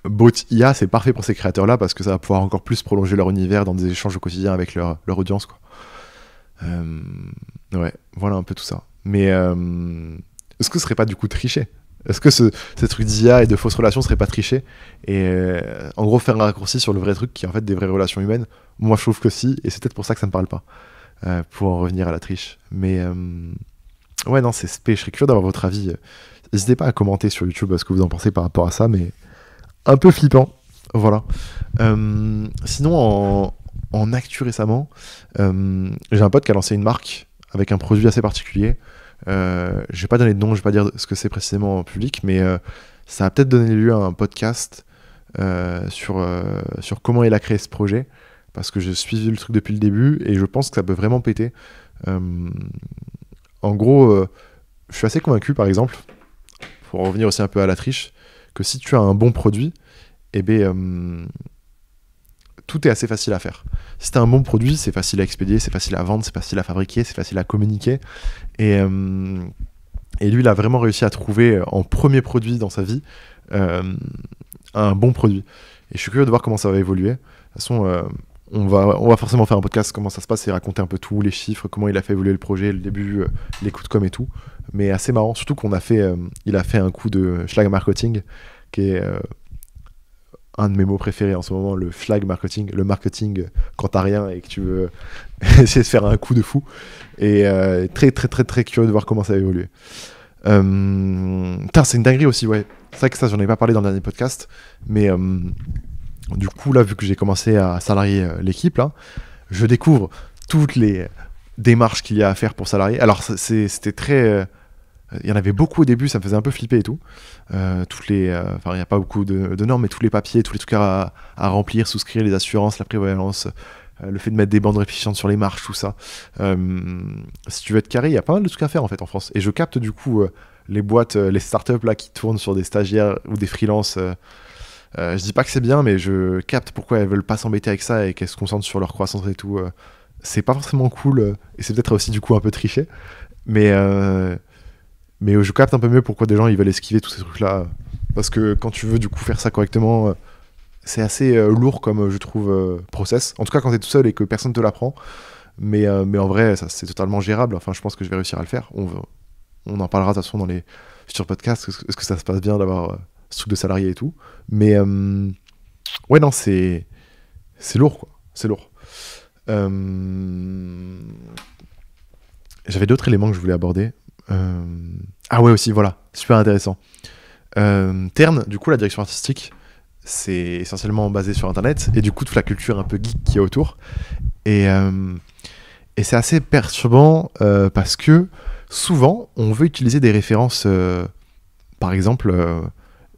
Bot IA, c'est parfait pour ces créateurs-là parce que ça va pouvoir encore plus prolonger leur univers dans des échanges au quotidien avec leur, leur audience. Quoi. Euh, ouais, voilà un peu tout ça. Mais euh, est-ce que ce serait pas du coup tricher Est-ce que ce, truc d'IA et de fausses relations serait pas triché Et euh, en gros, faire un raccourci sur le vrai truc qui est en fait des vraies relations humaines Moi, je trouve que si, et c'est peut-être pour ça que ça me parle pas. pour en revenir à la triche. Mais ouais, non, c'est spé. Je serais d'avoir votre avis. N'hésitez pas à commenter sur YouTube ce que vous en pensez par rapport à ça, mais un peu flippant. Voilà. Euh, sinon, en, actu récemment, euh, j'ai un pote qui a lancé une marque avec un produit assez particulier. Je euh, je vais pas donner de nom, je vais pas dire ce que c'est précisément en public, mais ça a peut-être donné lieu à un podcast sur, sur comment il a créé ce projet, parce que j'ai suivi le truc depuis le début et je pense que ça peut vraiment péter. en gros, je suis assez convaincu, par exemple, pour revenir aussi un peu à la triche, que si tu as un bon produit, eh bien, euh, tout est assez facile à faire. Si tu as un bon produit, c'est facile à expédier, c'est facile à vendre, c'est facile à fabriquer, c'est facile à communiquer. Et, euh, lui, il a vraiment réussi à trouver euh, en premier produit dans sa vie un bon produit. Et je suis curieux de voir comment ça va évoluer. De toute façon, on va, on va forcément faire un podcast, comment ça se passe, et raconter un peu tout, les chiffres, comment il a fait évoluer le projet, le début, euh, les coups de com et tout. Mais assez marrant, surtout qu'on a fait, euh, il a fait un coup de flag marketing, qui est euh, un de mes mots préférés en ce moment, le flag marketing, le marketing quand t'as rien et que tu veux *laughs* essayer de faire un coup de fou. Et très, très, très, très curieux de voir comment ça a évolué. Putain, c'est une dinguerie aussi, ouais. C'est vrai que ça, j'en ai pas parlé dans le dernier podcast, mais du coup, là, vu que j'ai commencé à salarier euh, l'équipe, je découvre toutes les démarches qu'il y a à faire pour salarier. Alors, c'était très. Euh, il y en avait beaucoup au début, ça me faisait un peu flipper et tout. Euh, toutes les, il n'y a pas beaucoup de, normes, mais tous les papiers, tous les trucs à, remplir, souscrire, les assurances, la prévoyance, le fait de mettre des bandes réfléchissantes sur les marches, tout ça. si tu veux être carré, il y a pas mal de trucs à faire en fait en France. Et je capte du coup les boîtes, les startups là qui tournent sur des stagiaires ou des freelances euh, je dis pas que c'est bien, mais je capte pourquoi elles veulent pas s'embêter avec ça et qu'elles se concentrent sur leur croissance et tout. Euh. c'est pas forcément cool euh, et c'est peut-être aussi du coup un peu triché, mais mais je capte un peu mieux pourquoi des gens ils veulent esquiver tous ces trucs là parce que quand tu veux du coup faire ça correctement c'est assez lourd comme je trouve process en tout cas quand t'es tout seul et que personne te l'apprend mais, mais en vrai ça c'est totalement gérable enfin je pense que je vais réussir à le faire on, on en parlera de toute façon dans les futurs podcasts est-ce que ça se passe bien d'avoir ce de salarié et tout. Mais euh, ouais, non, c'est c'est lourd, quoi. C'est lourd. Euh, j'avais d'autres éléments que je voulais aborder. Euh, ah ouais, aussi, voilà, super intéressant. Tern du coup, la direction artistique, c'est essentiellement basé sur Internet et du coup toute la culture un peu geek qui est autour. Et, et c'est assez perturbant parce que souvent on veut utiliser des références, par exemple,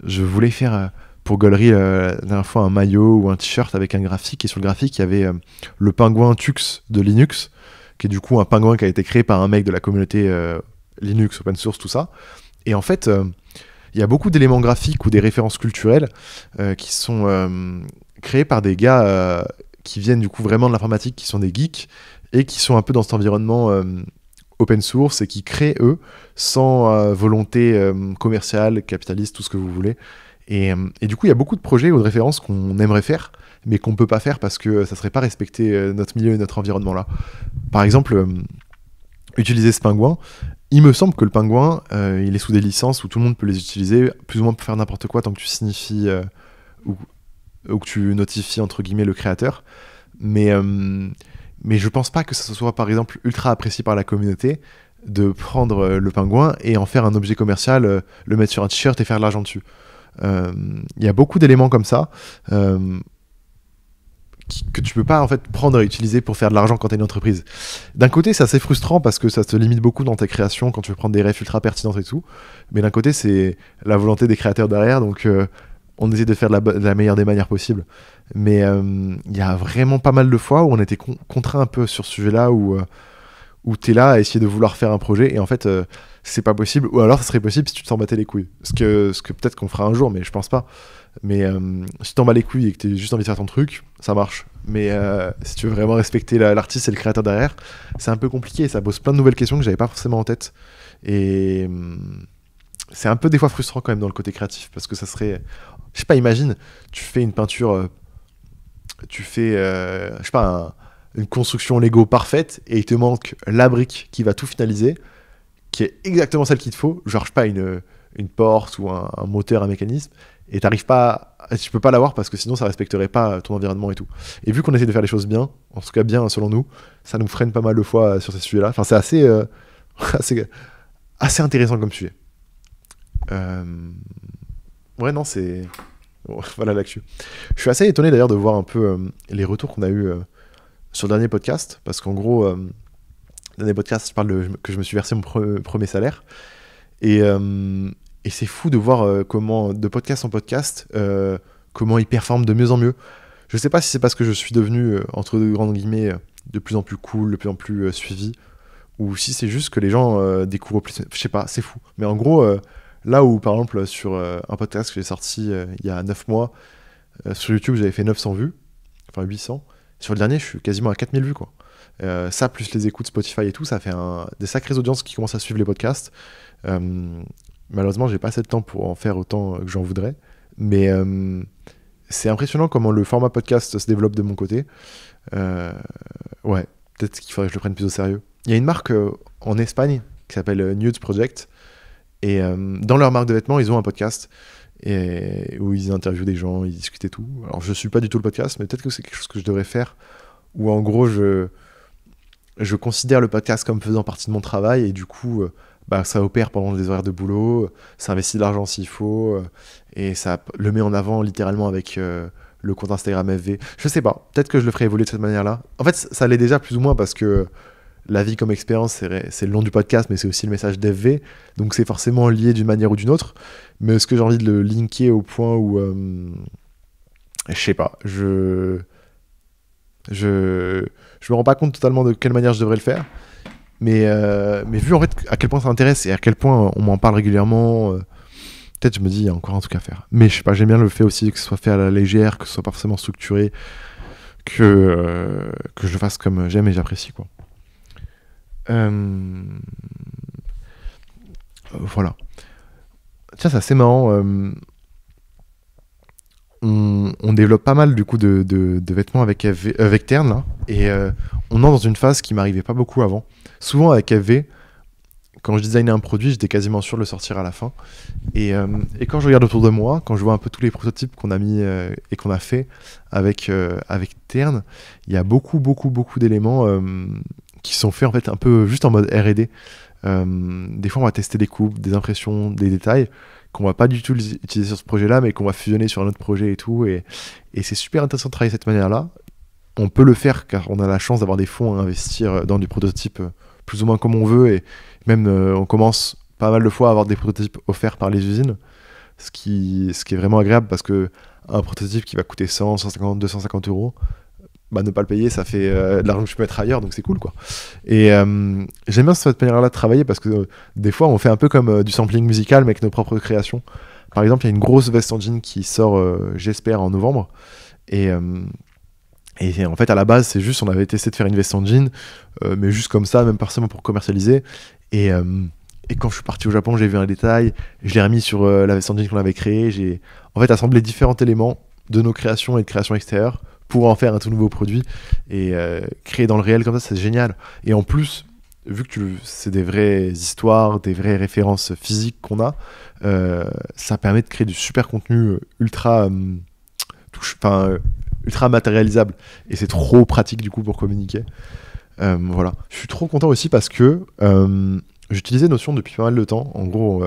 je voulais faire euh, pour Gollery euh, la dernière fois un maillot ou un t-shirt avec un graphique. Et sur le graphique, il y avait euh, le pingouin Tux de Linux, qui est du coup un pingouin qui a été créé par un mec de la communauté Linux, open source, tout ça. Et en fait, il y a beaucoup d'éléments graphiques ou des références culturelles qui sont créés par des gars qui viennent du coup vraiment de l'informatique, qui sont des geeks et qui sont un peu dans cet environnement open source et qui créent eux sans euh, volonté euh, commerciale, capitaliste, tout ce que vous voulez. Euh, et, du coup, il y a beaucoup de projets ou de références qu'on aimerait faire, mais qu'on ne peut pas faire parce que ça ne serait pas respecter notre milieu et notre environnement là. Par exemple, utiliser ce pingouin, il me semble que le pingouin, il est sous des licences où tout le monde peut les utiliser, plus ou moins pour faire n'importe quoi tant que tu signifies ou, que tu notifies entre guillemets le créateur. Mais mais je pense pas que ça soit par exemple ultra apprécié par la communauté de prendre euh, le pingouin et en faire un objet commercial, euh, le mettre sur un t-shirt et faire de l'argent dessus. Euh, il y a beaucoup d'éléments comme ça que tu peux pas en fait prendre et utiliser pour faire de l'argent quand tu es une entreprise. D'un côté, c'est assez frustrant parce que ça te limite beaucoup dans tes créations quand tu veux prendre des rêves ultra pertinents et tout. Mais d'un côté, c'est la volonté des créateurs derrière, donc on essaie de faire de la, meilleure des manières possibles. Mais euh, il y a vraiment pas mal de fois où on était contraint un peu sur ce sujet-là, où, euh, où tu es là à essayer de vouloir faire un projet, et en fait, euh, c'est pas possible, ou alors ça serait possible si tu t'en battais les couilles. Ce que, ce que peut-être qu'on fera un jour, mais je pense pas. Mais si tu t'en bats les couilles et que tu juste envie de faire ton truc, ça marche. Mais si tu veux vraiment respecter l'artiste et le créateur derrière, c'est un peu compliqué, ça pose plein de nouvelles questions que j'avais pas forcément en tête. Et hum, c'est un peu des fois frustrant quand même dans le côté créatif parce que ça serait je sais pas, imagine, tu fais une peinture, euh, tu fais, euh, je sais pas, une construction Lego parfaite et il te manque la brique qui va tout finaliser, qui est exactement celle qu'il te faut, genre, je sais pas, une, une porte ou un, moteur, un mécanisme, et t'arrives pas, tu peux pas l'avoir parce que sinon ça respecterait pas euh, ton environnement et tout. Et vu qu'on essaie de faire les choses bien, en tout cas bien selon nous, ça nous freine pas mal de fois sur ces sujets-là. Enfin, c'est assez, *laughs* assez, assez, intéressant comme sujet. Euh, ouais, non, c'est. Oh, *laughs* voilà l'actu. Je suis assez étonné d'ailleurs de voir un peu euh, les retours qu'on a eu euh, sur le dernier podcast, parce qu'en gros, euh, le dernier podcast, je parle de, que je me suis versé mon premier salaire. Et, et c'est fou de voir comment, de podcast en podcast, comment ils performent de mieux en mieux. Je sais pas si c'est parce que je suis devenu, entre deux grandes guillemets, de plus en plus cool, de plus en plus suivi, ou si c'est juste que les gens découvrent plus. Je sais pas, c'est fou. Mais en gros, Là où, par exemple, sur euh, un podcast que j'ai sorti euh, il y a 9 mois, euh, sur YouTube, j'avais fait 900 vues, enfin 800. Sur le dernier, je suis quasiment à 4000 vues, quoi. ça, plus les écoutes Spotify et tout, ça fait des sacrées audiences qui commencent à suivre les podcasts. malheureusement, j'ai pas assez de temps pour en faire autant que j'en voudrais. Mais c'est impressionnant comment le format podcast se développe de mon côté. ouais, peut-être qu'il faudrait que je le prenne plus au sérieux. Il y a une marque en Espagne qui s'appelle Nudes Project et euh, dans leur marque de vêtements, ils ont un podcast et, où ils interviewent des gens, ils discutent et tout. Alors je suis pas du tout le podcast, mais peut-être que c'est quelque chose que je devrais faire. Ou en gros, je, je considère le podcast comme faisant partie de mon travail et du coup, euh, bah, ça opère pendant des horaires de boulot, ça investit de l'argent s'il faut euh, et ça le met en avant littéralement avec le compte Instagram FV. Je sais pas, peut-être que je le ferai évoluer de cette manière-là. En fait, ça l'est déjà plus ou moins parce que la vie comme expérience, c'est le nom du podcast, mais c'est aussi le message d'ev. Donc c'est forcément lié d'une manière ou d'une autre. Mais est-ce que j'ai envie de le linker au point où. Euh, je sais pas. Je. Je. Je me rends pas compte totalement de quelle manière je devrais le faire. Mais, euh, mais vu en fait à quel point ça intéresse et à quel point on m'en parle régulièrement, euh, peut-être je me dis, il y a encore un truc à faire. Mais je sais pas, j'aime bien le fait aussi que ce soit fait à la légère, que ce soit pas forcément structuré, que, que je fasse comme j'aime et j'apprécie, quoi. Euh, euh, voilà. Tiens, c'est assez marrant. Euh, on, développe pas mal du coup de, vêtements avec, avec Terne hein, et on entre dans une phase qui m'arrivait pas beaucoup avant. Souvent avec FV, quand je designais un produit, j'étais quasiment sûr de le sortir à la fin. Et, quand je regarde autour de moi, quand je vois un peu tous les prototypes qu'on a mis et qu'on a fait avec, avec Terne, il y a beaucoup, beaucoup, beaucoup d'éléments qui sont faits en fait un peu juste en mode R&D. Euh, des fois, on va tester des coupes, des impressions, des détails qu'on va pas du tout utiliser sur ce projet-là, mais qu'on va fusionner sur un autre projet et tout. Et, c'est super intéressant de travailler de cette manière-là. On peut le faire car on a la chance d'avoir des fonds à investir euh, dans du prototype euh, plus ou moins comme on veut. Et même, on commence pas mal de fois à avoir des prototypes offerts par les usines, ce qui, ce qui est vraiment agréable parce que un prototype qui va coûter 100, 150, 250 euros, bah, ne pas le payer, ça fait euh, de l'argent que je peux mettre ailleurs, donc c'est cool, quoi. Et euh, j'aime bien cette manière-là de travailler parce que euh, des fois, on fait un peu comme du sampling musical, mais avec nos propres créations. Par exemple, il y a une grosse veste en jean qui sort, j'espère, en novembre. Et, et en fait, à la base, c'est juste, on avait testé de faire une veste en jean, mais juste comme ça, même pas forcément pour commercialiser. Et, et, quand je suis parti au Japon, j'ai vu un détail, je l'ai remis sur la veste en jean qu'on avait créée. J'ai en fait assemblé différents éléments de nos créations et de créations extérieures pour en faire un tout nouveau produit et euh, créer dans le réel comme ça, c'est génial. Et en plus, vu que c'est des vraies histoires, des vraies références physiques qu'on a, euh, ça permet de créer du super contenu euh, ultra, ultra matérialisable. Et c'est trop pratique du coup pour communiquer. voilà. Je suis trop content aussi parce que j'utilisais Notion depuis pas mal de temps. En gros,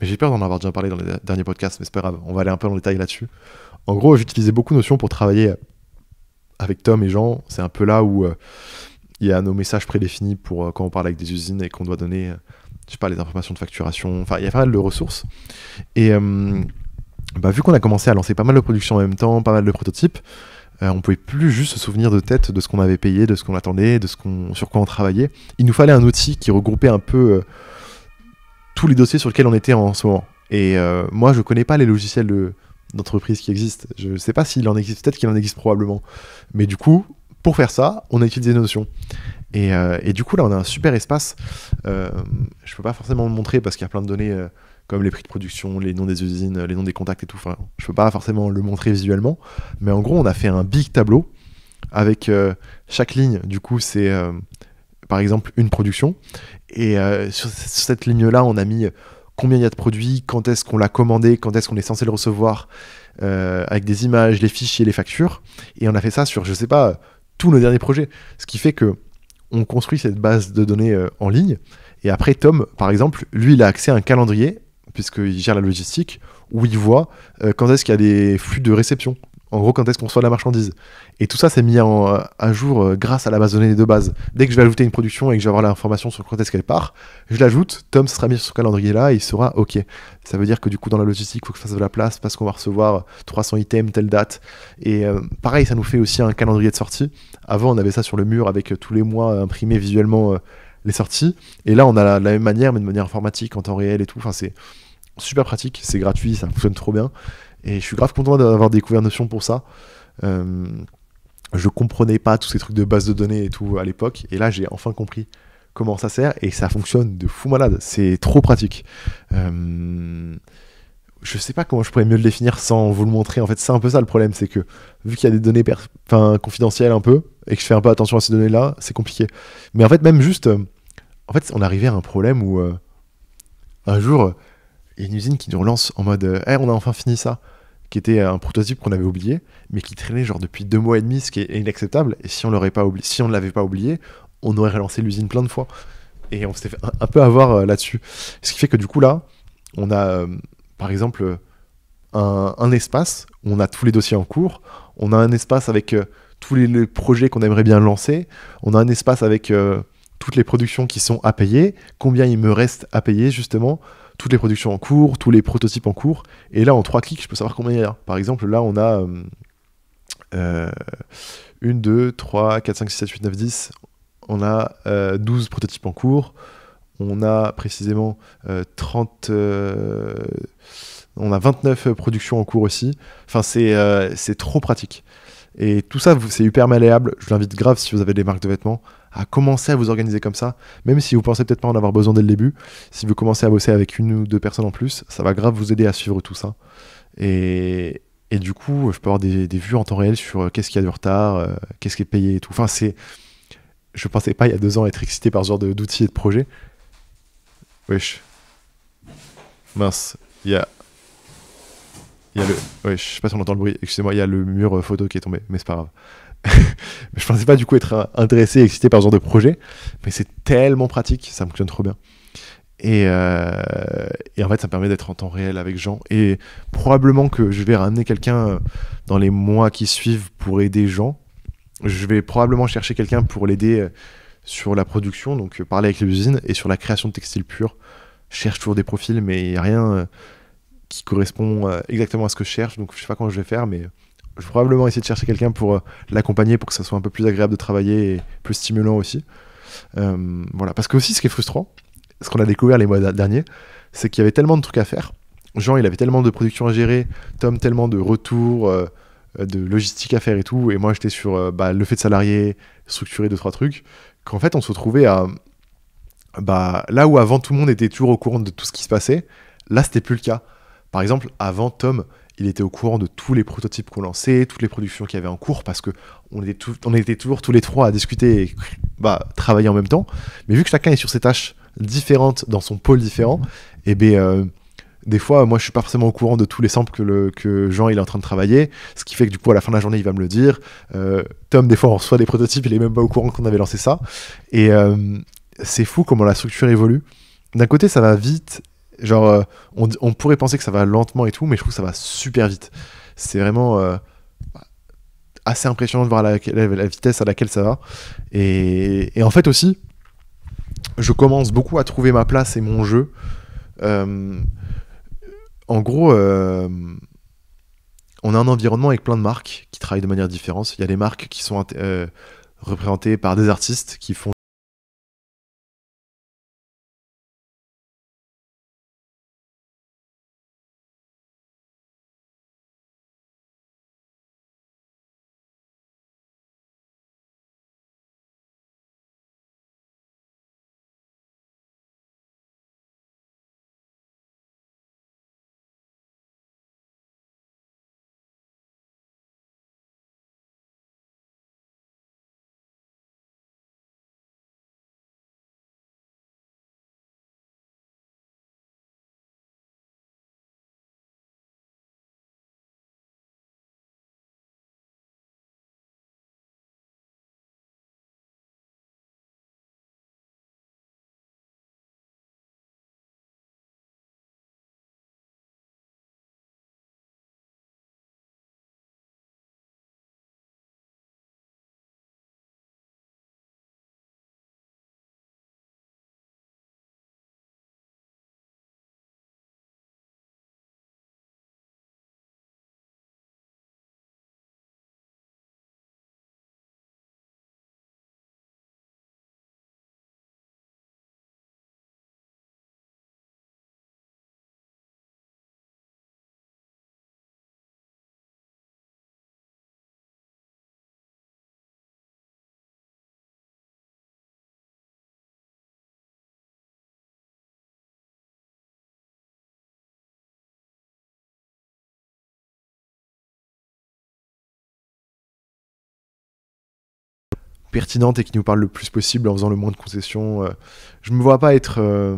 mais j'ai peur d'en avoir déjà parlé dans les derniers podcasts, mais c'est pas grave. On va aller un peu dans en détail là-dessus. En gros, j'utilisais beaucoup Notion pour travailler avec Tom et Jean, c'est un peu là où euh, il y a nos messages prédéfinis pour euh, quand on parle avec des usines et qu'on doit donner, euh, je sais pas, les informations de facturation. Enfin, il y a pas mal de ressources. Et bah, vu qu'on a commencé à lancer pas mal de productions en même temps, pas mal de prototypes, on pouvait plus juste se souvenir de tête de ce qu'on avait payé, de ce qu'on attendait, de ce qu'on, sur quoi on travaillait. Il nous fallait un outil qui regroupait un peu tous les dossiers sur lesquels on était en, ce moment. Et moi, je connais pas les logiciels de, d'entreprises qui existent. Je ne sais pas s'il en existe, peut-être qu'il en existe probablement. Mais du coup, pour faire ça, on a utilisé Notion. Et, euh, et du coup, là, on a un super espace. Euh, je ne peux pas forcément le montrer parce qu'il y a plein de données euh, comme les prix de production, les noms des usines, les noms des contacts et tout. Enfin, je ne peux pas forcément le montrer visuellement. Mais en gros, on a fait un big tableau avec chaque ligne. Du coup, c'est par exemple une production. Et sur cette ligne-là, on a mis combien il y a de produits, quand est-ce qu'on l'a commandé, quand est-ce qu'on est censé le recevoir, euh, avec des images, les fichiers, les factures. Et on a fait ça sur, je sais pas, tous nos derniers projets. Ce qui fait que on construit cette base de données euh, en ligne. Et après, Tom, par exemple, lui, il a accès à un calendrier, puisqu'il gère la logistique, où il voit euh, quand est-ce qu'il y a des flux de réception, en gros, quand est-ce qu'on reçoit la marchandise Et tout ça, c'est mis en, euh, à jour euh, grâce à la base de données de base. Dès que je vais ajouter une production et que je vais avoir l'information sur quand est-ce qu'elle part, je l'ajoute, Tom sera mis sur ce calendrier-là et il sera OK. Ça veut dire que du coup, dans la logistique, il faut que je fasse de la place parce qu'on va recevoir 300 items, telle date. Et euh, pareil, ça nous fait aussi un calendrier de sortie. Avant, on avait ça sur le mur avec tous les mois imprimés visuellement les sorties. Et là, on a la, la, même manière, mais de manière informatique, en temps réel et tout. Enfin, c'est super pratique, c'est gratuit, ça fonctionne trop bien. Et je suis grave content d'avoir découvert Notion pour ça. Euh, je comprenais pas tous ces trucs de base de données et tout à l'époque. Et là, j'ai enfin compris comment ça sert et ça fonctionne de fou malade. C'est trop pratique. Je euh, je sais pas comment je pourrais mieux le définir sans vous le montrer. En fait, c'est un peu ça le problème, c'est que vu qu'il y a des données confidentielles un peu et que je fais un peu attention à ces données-là, c'est compliqué. Mais en fait, même juste, euh, en fait, on arrivait à un problème où euh, un jour, il y a une usine qui nous relance en mode, hey, eh, on a enfin fini ça qui était un prototype qu'on avait oublié, mais qui traînait genre depuis deux mois et demi, ce qui est inacceptable. Et si on ne l'avait pas oublié, on aurait relancé l'usine plein de fois. Et on s'était fait un, peu avoir euh, là-dessus. Ce qui fait que du coup là, on a euh, par exemple un, espace où on a tous les dossiers en cours, on a un espace avec euh, tous les, projets qu'on aimerait bien lancer, on a un espace avec toutes les productions qui sont à payer, combien il me reste à payer justement, toutes les productions en cours, tous les prototypes en cours. Et là, en trois clics, je peux savoir combien il y a. Par exemple, là, on a 1, 2, 3, 4, 5, 6, 7, 8, 9, 10. On a euh, 12 prototypes en cours. On a précisément euh, 30. Euh, on a 29 productions en cours aussi. Enfin, c'est euh, trop pratique. Et tout ça, c'est hyper malléable. Je l'invite grave, si vous avez des marques de vêtements, à commencer à vous organiser comme ça, même si vous pensez peut-être pas en avoir besoin dès le début. Si vous commencez à bosser avec une ou deux personnes en plus, ça va grave vous aider à suivre tout ça. Et, et du coup, je peux avoir des, vues en temps réel sur euh, qu'est-ce qu'il y a du retard, euh, qu'est-ce qui est payé et tout. Enfin, c'est. Je pensais pas il y a deux ans être excité par ce genre d'outils et de projets. Wesh. Mince. Il y Ouais, je sais pas si on entend le bruit, excusez-moi, il y a le mur euh, photo qui est tombé, mais c'est pas grave. *laughs* je pensais pas du coup être euh, intéressé et excité par ce genre de projet, mais c'est tellement pratique, ça fonctionne trop bien. Et, euh, et, en fait, ça me permet d'être en temps réel avec Jean. Et probablement que je vais ramener quelqu'un dans les mois qui suivent pour aider Jean. Je vais probablement chercher quelqu'un pour l'aider sur la production, donc parler avec les usines, et sur la création de textiles purs. Je cherche toujours des profils, mais il n'y a rien qui correspond euh, exactement à ce que je cherche. Donc, je sais pas comment je vais faire, mais euh, je vais probablement essayer de chercher quelqu'un pour euh, l'accompagner pour que ça soit un peu plus agréable de travailler et plus stimulant aussi. voilà, parce que aussi, ce qui est frustrant, ce qu'on a découvert les mois derniers, c'est qu'il y avait tellement de trucs à faire. Jean, il avait tellement de production à gérer, Tom, tellement de retours, de logistique à faire et tout. Et moi, j'étais sur bah, le fait de salarié, structurer deux, trois trucs, qu'en fait, on se retrouvait à. Bah, là où avant tout le monde était toujours au courant de tout ce qui se passait, là, c'était plus le cas. Par exemple, avant Tom, il était au courant de tous les prototypes qu'on lançait, toutes les productions qu'il y avait en cours, parce qu'on était, était toujours tous les trois à discuter et bah, travailler en même temps. Mais vu que chacun est sur ses tâches différentes, dans son pôle différent, mhm. et eh bien, euh, des fois, moi, je ne suis pas forcément au courant de tous les samples que, Jean il est en train de travailler, ce qui fait que du coup, à la fin de la journée, il va me le dire. Euh, Tom, des fois, on reçoit des prototypes, il est même pas au courant qu'on avait lancé ça. Et euh, c'est fou comment la structure évolue. D'un côté, ça va vite Genre, euh, on, pourrait penser que ça va lentement et tout, mais je trouve que ça va super vite. C'est vraiment euh, assez impressionnant de voir la, vitesse à laquelle ça va. Et, en fait aussi, je commence beaucoup à trouver ma place et mon jeu. Euh, en gros, on a un environnement avec plein de marques qui travaillent de manière différente. Il y a des marques qui sont représentées par des artistes qui font pertinente et qui nous parle le plus possible en faisant le moins de concessions. Euh, je me vois pas être euh,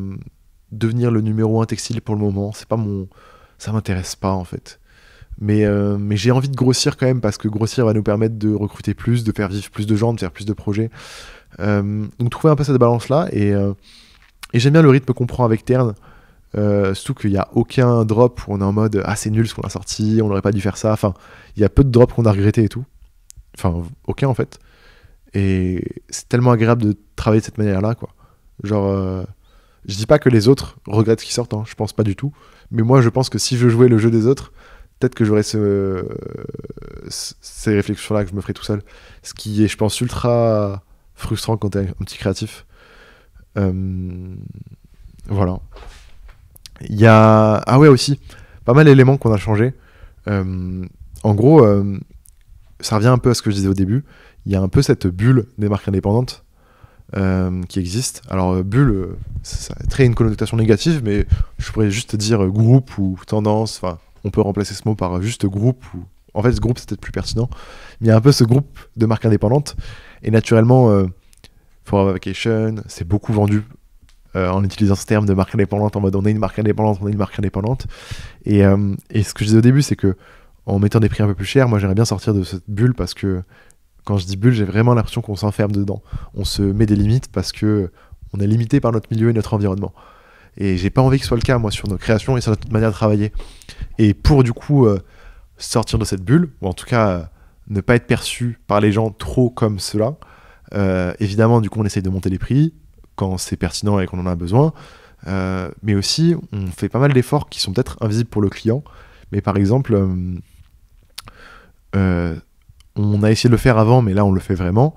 devenir le numéro un textile pour le moment. C'est pas mon, ça m'intéresse pas en fait. Mais, euh, mais j'ai envie de grossir quand même parce que grossir va nous permettre de recruter plus, de faire vivre plus de gens, de faire plus de projets. donc trouver un peu cette balance là et, et j'aime bien le rythme qu'on prend avec Terne. surtout qu'il n'y a aucun drop où on est en mode ah c'est nul ce qu'on a sorti, on n'aurait pas dû faire ça. Enfin, il y a peu de drops qu'on a regretté et tout. Enfin, aucun en fait. Et c'est tellement agréable de travailler de cette manière-là, quoi. Genre, euh, je dis pas que les autres regrettent ce qui sortent, hein, je pense pas du tout. Mais moi, je pense que si je jouais le jeu des autres, peut-être que j'aurais ces réflexions-là que je me ferais tout seul. Ce qui est, je pense, ultra frustrant quand t'es un petit créatif. Euh, voilà. Il y a. Ah ouais, aussi, pas mal d'éléments qu'on a changé. Euh, en gros, ça revient un peu à ce que je disais au début il y a un peu cette bulle des marques indépendantes euh, qui existe. Alors, euh, bulle, euh, ça a très une connotation négative, mais je pourrais juste dire groupe ou tendance. Enfin, on peut remplacer ce mot par juste groupe. Ou... En fait, ce groupe, c'est peut-être plus pertinent. Mais il y a un peu ce groupe de marques indépendantes. Et naturellement, euh, Forever Vacation, c'est beaucoup vendu en utilisant ce terme de marque indépendante, en mode on est une marque indépendante, on est une marque indépendante. Et, et ce que je disais au début, c'est que en mettant des prix un peu plus chers, moi j'aimerais bien sortir de cette bulle parce que quand je dis bulle, j'ai vraiment l'impression qu'on s'enferme dedans. On se met des limites parce que on est limité par notre milieu et notre environnement. Et j'ai pas envie que ce soit le cas, moi, sur nos créations et sur notre manière de travailler. Et pour, du coup, euh, sortir de cette bulle, ou en tout cas, ne pas être perçu par les gens trop comme cela, euh, évidemment, du coup, on essaye de monter les prix quand c'est pertinent et qu'on en a besoin. Euh, mais aussi, on fait pas mal d'efforts qui sont peut-être invisibles pour le client. Mais par exemple, on a essayé de le faire avant, mais là on le fait vraiment,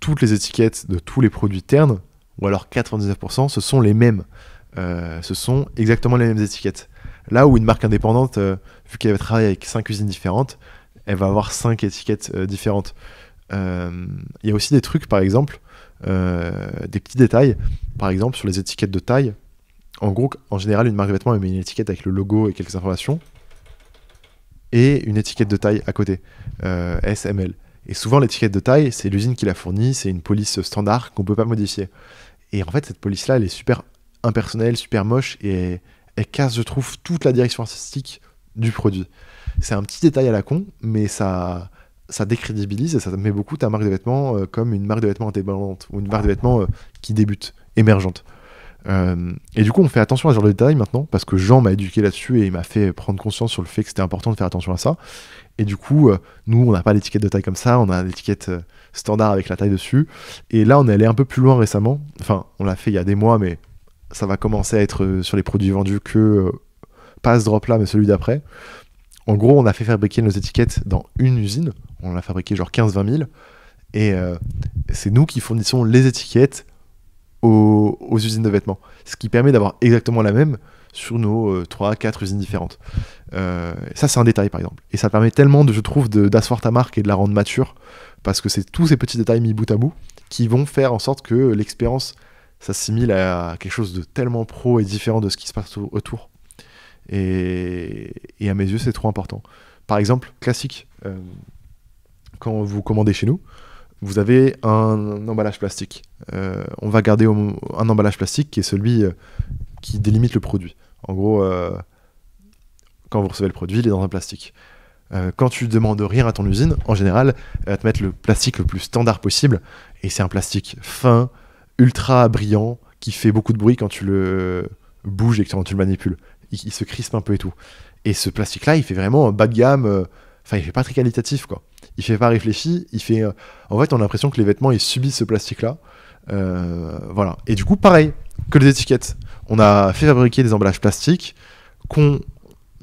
toutes les étiquettes de tous les produits ternes, ou alors 99%, ce sont les mêmes. Euh, ce sont exactement les mêmes étiquettes. Là où une marque indépendante, euh, vu qu'elle va travailler avec 5 usines différentes, elle va avoir 5 étiquettes euh, différentes. Il y a aussi des trucs, par exemple, des petits détails, par exemple sur les étiquettes de taille. En gros, en général, une marque de vêtements elle met une étiquette avec le logo et quelques informations et une étiquette de taille à côté, euh, SML. Et souvent, l'étiquette de taille, c'est l'usine qui la fournit, c'est une police standard qu'on peut pas modifier. Et en fait, cette police-là, elle est super impersonnelle, super moche, et elle casse, je trouve, toute la direction artistique du produit. C'est un petit détail à la con, mais ça, décrédibilise et ça met beaucoup ta marque de vêtements euh, comme une marque de vêtements indépendante ou une marque de vêtements euh, qui débute, émergente. Euh, et du coup, on fait attention à ce genre de détails maintenant, parce que Jean m'a éduqué là-dessus et il m'a fait prendre conscience sur le fait que c'était important de faire attention à ça. Et du coup, euh, nous, on n'a pas l'étiquette de taille comme ça, on a l'étiquette euh, standard avec la taille dessus. Et là, on est allé un peu plus loin récemment. Enfin, on l'a fait il y a des mois, mais ça va commencer à être sur les produits vendus que pas ce drop-là, mais celui d'après. En gros, on a fait fabriquer nos étiquettes dans une usine. On l'a fabriqué genre 15-20 000. Et c'est nous qui fournissons les étiquettes, aux, usines de vêtements. Ce qui permet d'avoir exactement la même sur nos 3-4 euh, usines différentes. Euh, ça, c'est un détail, par exemple. Et ça permet tellement, de, je trouve, d'asseoir ta marque et de la rendre mature, parce que c'est tous ces petits détails mis bout à bout qui vont faire en sorte que l'expérience s'assimile à quelque chose de tellement pro et différent de ce qui se passe autour. Et, à mes yeux, c'est trop important. Par exemple, classique, euh, quand vous commandez chez nous, vous avez un, emballage plastique. Euh, on va garder un emballage plastique qui est celui euh, qui délimite le produit. En gros, euh, quand vous recevez le produit, il est dans un plastique. quand tu demandes rien à ton usine, en général, elle va te mettre le plastique le plus standard possible. Et c'est un plastique fin, ultra brillant, qui fait beaucoup de bruit quand tu le bouges et quand tu le manipules. Il, se crispe un peu et tout. Et ce plastique-là, il fait vraiment bas de gamme. Enfin, il fait pas très qualitatif, quoi. Il fait pas réfléchi, il fait. Euh, en fait, on a l'impression que les vêtements ils subissent ce plastique-là. Euh, voilà. Et du coup, pareil que les étiquettes. On a fait fabriquer des emballages plastiques qu'on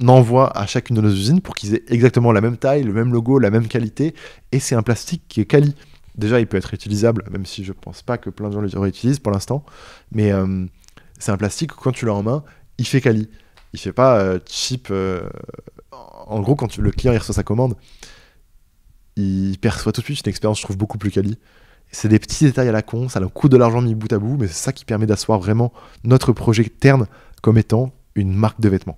envoie à chacune de nos usines pour qu'ils aient exactement la même taille, le même logo, la même qualité. Et c'est un plastique qui est quali. Déjà, il peut être utilisable, même si je pense pas que plein de gens le réutilisent pour l'instant. Mais euh, c'est un plastique quand tu l'as en main, il fait quali. Il fait pas cheap. en gros, quand le client reçoit sa commande, il perçoit tout de suite une expérience, je trouve, beaucoup plus quali. C'est des petits détails à la con, ça coûte de l'argent mis bout à bout, mais c'est ça qui permet d'asseoir vraiment notre projet Terne comme étant une marque de vêtements.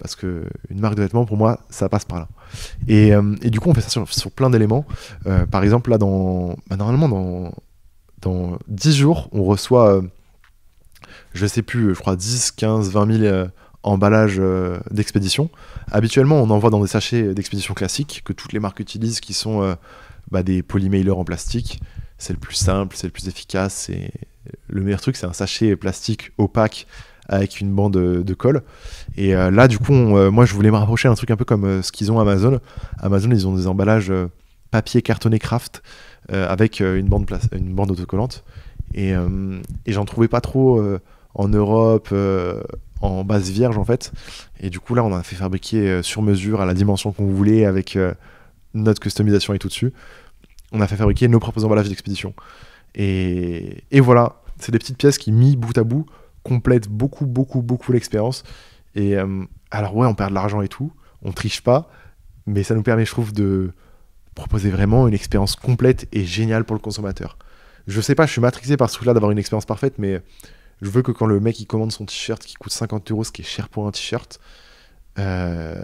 Parce que une marque de vêtements, pour moi, ça passe par là. Et, euh, du coup, on fait ça sur, plein d'éléments. Euh, par exemple, là, dans, bah, normalement, dans, dans 10 jours, on reçoit, euh, je sais plus, je crois 10, 15, 20 000 emballage euh, d'expédition. Habituellement, on envoie dans des sachets d'expédition classiques que toutes les marques utilisent, qui sont euh, bah, des polymailers en plastique. C'est le plus simple, c'est le plus efficace. Et le meilleur truc, c'est un sachet plastique opaque avec une bande de colle. Et euh, là, du coup, moi, je voulais me rapprocher d'un truc un peu comme ce qu'ils ont Amazon. Amazon, ils ont des emballages papier cartonné craft avec une bande, une bande autocollante. Et, et j'en trouvais pas trop en Europe euh, en base vierge en fait. Et du coup là on a fait fabriquer euh, sur mesure à la dimension qu'on voulait avec euh, notre customisation et tout dessus. On a fait fabriquer nos propres emballages d'expédition. Et, et voilà, c'est des petites pièces qui mis bout à bout complètent beaucoup beaucoup beaucoup l'expérience. Et alors ouais on perd de l'argent et tout, on triche pas, mais ça nous permet je trouve de proposer vraiment une expérience complète et géniale pour le consommateur je sais pas, je suis matrixé par ce truc-là d'avoir une expérience parfaite, mais je veux que quand le mec il commande son t-shirt qui coûte 50 euros, ce qui est cher pour un t-shirt, euh,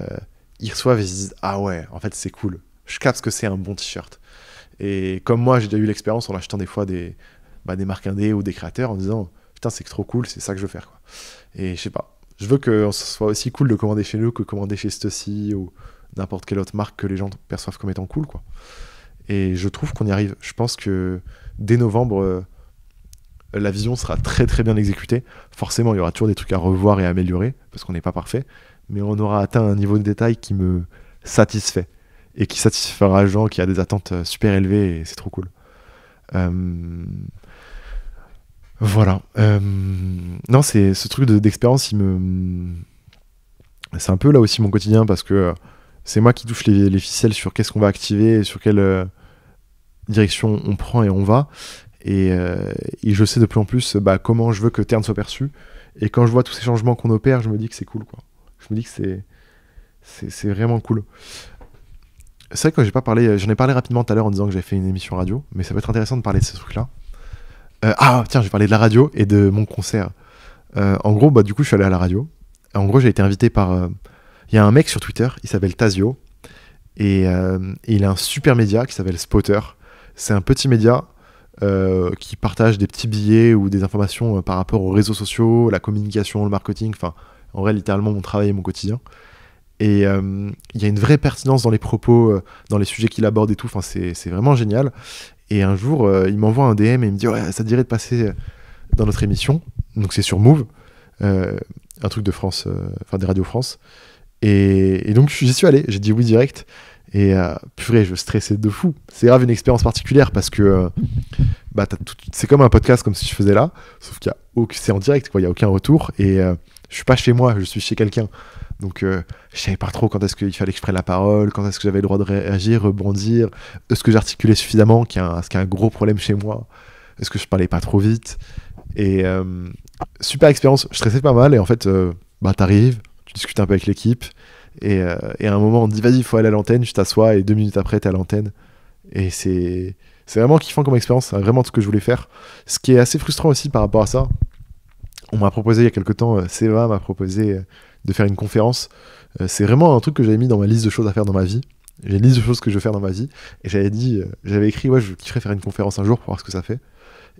ils reçoivent et se disent Ah ouais, en fait c'est cool. Je capte que c'est un bon t-shirt. Et comme moi, j'ai déjà eu l'expérience en achetant des fois des, bah, des marques indées ou des créateurs en disant Putain, c'est trop cool, c'est ça que je veux faire. Quoi. Et je sais pas. Je veux que ce soit aussi cool de commander chez nous que commander chez ceci ou n'importe quelle autre marque que les gens perçoivent comme étant cool. quoi. Et je trouve qu'on y arrive. Je pense que dès novembre euh, la vision sera très très bien exécutée. Forcément, il y aura toujours des trucs à revoir et à améliorer, parce qu'on n'est pas parfait, mais on aura atteint un niveau de détail qui me satisfait, et qui satisfera gens qui ont des attentes euh, super élevées, et c'est trop cool. Euh, voilà. Euh, non, c'est ce truc d'expérience, me... C'est un peu là aussi mon quotidien, parce que c'est moi qui touche les, ficelles sur qu'est-ce qu'on va activer, et sur quelle direction on prend et on va. Euh, et, je sais de plus en plus bah, comment je veux que Terne soit perçu. Et quand je vois tous ces changements qu'on opère, je me dis que c'est cool. Quoi. Je me dis que c'est, c'est, vraiment cool. C'est vrai que j'ai pas parlé, euh, j'en ai parlé rapidement tout à l'heure en disant que j'avais fait une émission radio, mais ça peut être intéressant de parler de ce truc là euh, ah tiens, j'ai parlé de la radio et de mon concert. en gros, bah, du coup, je suis allé à la radio. En gros, j'ai été invité par... Il y a un mec sur Twitter, il s'appelle Tazio, et, et, il a un super média qui s'appelle Spotter. C'est un petit média euh, qui partagent des petits billets ou des informations euh, par rapport aux réseaux sociaux, la communication, le marketing, enfin, en vrai, littéralement mon travail et mon quotidien. Et euh, il y a une vraie pertinence dans les propos, dans les sujets qu'il aborde et tout, enfin, c'est vraiment génial. Et un jour, il m'envoie un DM et il me dit Ouais, ça te dirait de passer dans notre émission. Donc, c'est sur Move, un truc de France, enfin, des radios France. Et, et donc, j'y suis allé, j'ai dit oui direct. Et euh, purée, je stressais de fou. C'est grave une expérience particulière parce que euh, bah, c'est comme un podcast comme si je faisais là, sauf qu'il y a c'est en direct, il n'y a aucun retour. Et euh, je suis pas chez moi, je suis chez quelqu'un. Donc euh, je savais pas trop quand est-ce qu'il fallait que je prenne la parole, quand est-ce que j'avais le droit de réagir, rebondir, est-ce que j'articulais suffisamment, est-ce qu'il y a un gros problème chez moi, est-ce que je parlais pas trop vite. Et super expérience, je stressais pas mal et en fait, bah, t'arrives, tu discutes un peu avec l'équipe. Euh, et, à un moment, on dit vas-y, il faut aller à l'antenne, je t'assois et deux minutes après, t'es à l'antenne. Et c'est vraiment kiffant comme expérience, c'est vraiment ce que je voulais faire. Ce qui est assez frustrant aussi par rapport à ça, on m'a proposé il y a quelques temps, euh, Seva m'a proposé euh, de faire une conférence. C'est vraiment un truc que j'avais mis dans ma liste de choses à faire dans ma vie. J'ai une liste de choses que je veux faire dans ma vie. Et j'avais dit, j'avais écrit, ouais, je kifferais faire une conférence un jour pour voir ce que ça fait.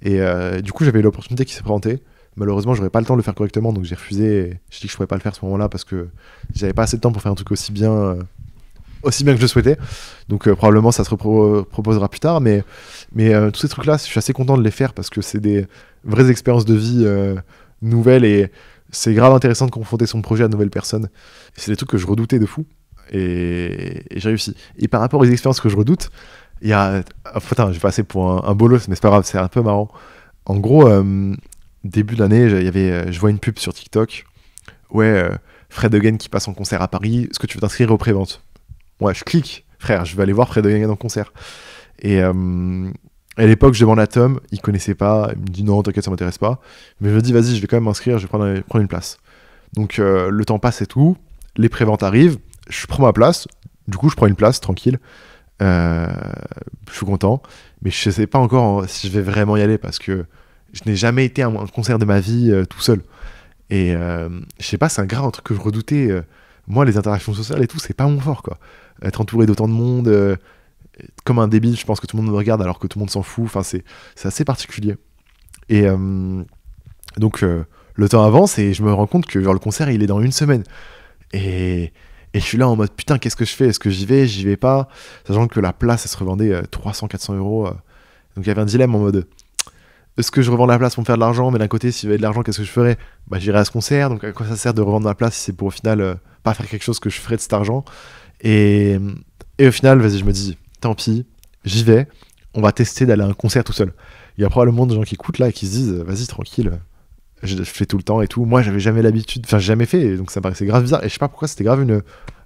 Et du coup, j'avais l'opportunité qui s'est présentée. Malheureusement, j'aurais pas le temps de le faire correctement, donc j'ai refusé. Je dis que je pourrais pas le faire à ce moment-là parce que j'avais pas assez de temps pour faire un truc aussi bien, euh, aussi bien que je le souhaitais. Donc euh, probablement ça se proposera plus tard, mais mais euh, tous ces trucs-là, je suis assez content de les faire parce que c'est des vraies expériences de vie nouvelles et c'est grave intéressant de confronter son projet à de nouvelles personnes. C'est des trucs que je redoutais de fou et, j'ai réussi. Et par rapport aux expériences que je redoute, il y a. Oh putain, j'ai passé pour un, un bolos, mais c'est pas grave, c'est un peu marrant. En gros, début de l'année y avait, euh, je vois une pub sur TikTok. Ouais, euh, Fred Hogan qui passe en concert à Paris, est-ce que tu veux t'inscrire aux préventes Ouais, je clique, frère, je vais aller voir Fred Hogan en concert. Et euh, à l'époque, je demande à Tom, il connaissait pas, il me dit non, t'inquiète, ça m'intéresse pas. Mais je me dis, vas-y, je vais quand même m'inscrire, je vais prendre, une place. Donc le temps passe et tout, les préventes arrivent, je prends ma place, du coup, je prends une place tranquille. je suis content, mais je sais pas encore si je vais vraiment y aller parce que je n'ai jamais été à un concert de ma vie euh, tout seul. Et euh, je sais pas, c'est un grave truc que je redoutais. Euh. moi, les interactions sociales et tout, c'est pas mon fort, quoi. Être entouré d'autant de monde, comme un débile, je pense que tout le monde me regarde alors que tout le monde s'en fout. Enfin, c'est assez particulier. Et donc, le temps avance et je me rends compte que genre, le concert, il est dans une semaine. Et, et je suis là en mode putain, qu'est-ce que je fais Est-ce que j'y vais J'y vais pas Sachant que la place, elle se revendait 300-400 euros. donc, il y avait un dilemme en mode est-ce que je revends la place pour me faire de l'argent Mais d'un côté, s'il y avait de l'argent, qu'est-ce que je ferais bah, J'irais à ce concert. Donc, à quoi ça sert de revendre ma place si c'est pour au final euh, pas faire quelque chose que je ferais de cet argent et, et au final, vas-y, je me dis tant pis, j'y vais. On va tester d'aller à un concert tout seul. Il y a probablement des gens qui écoutent là et qui se disent vas-y, tranquille, je fais tout le temps et tout. Moi, j'avais jamais l'habitude, enfin, jamais fait, donc ça me paraissait grave bizarre. Et je sais pas pourquoi c'était grave une,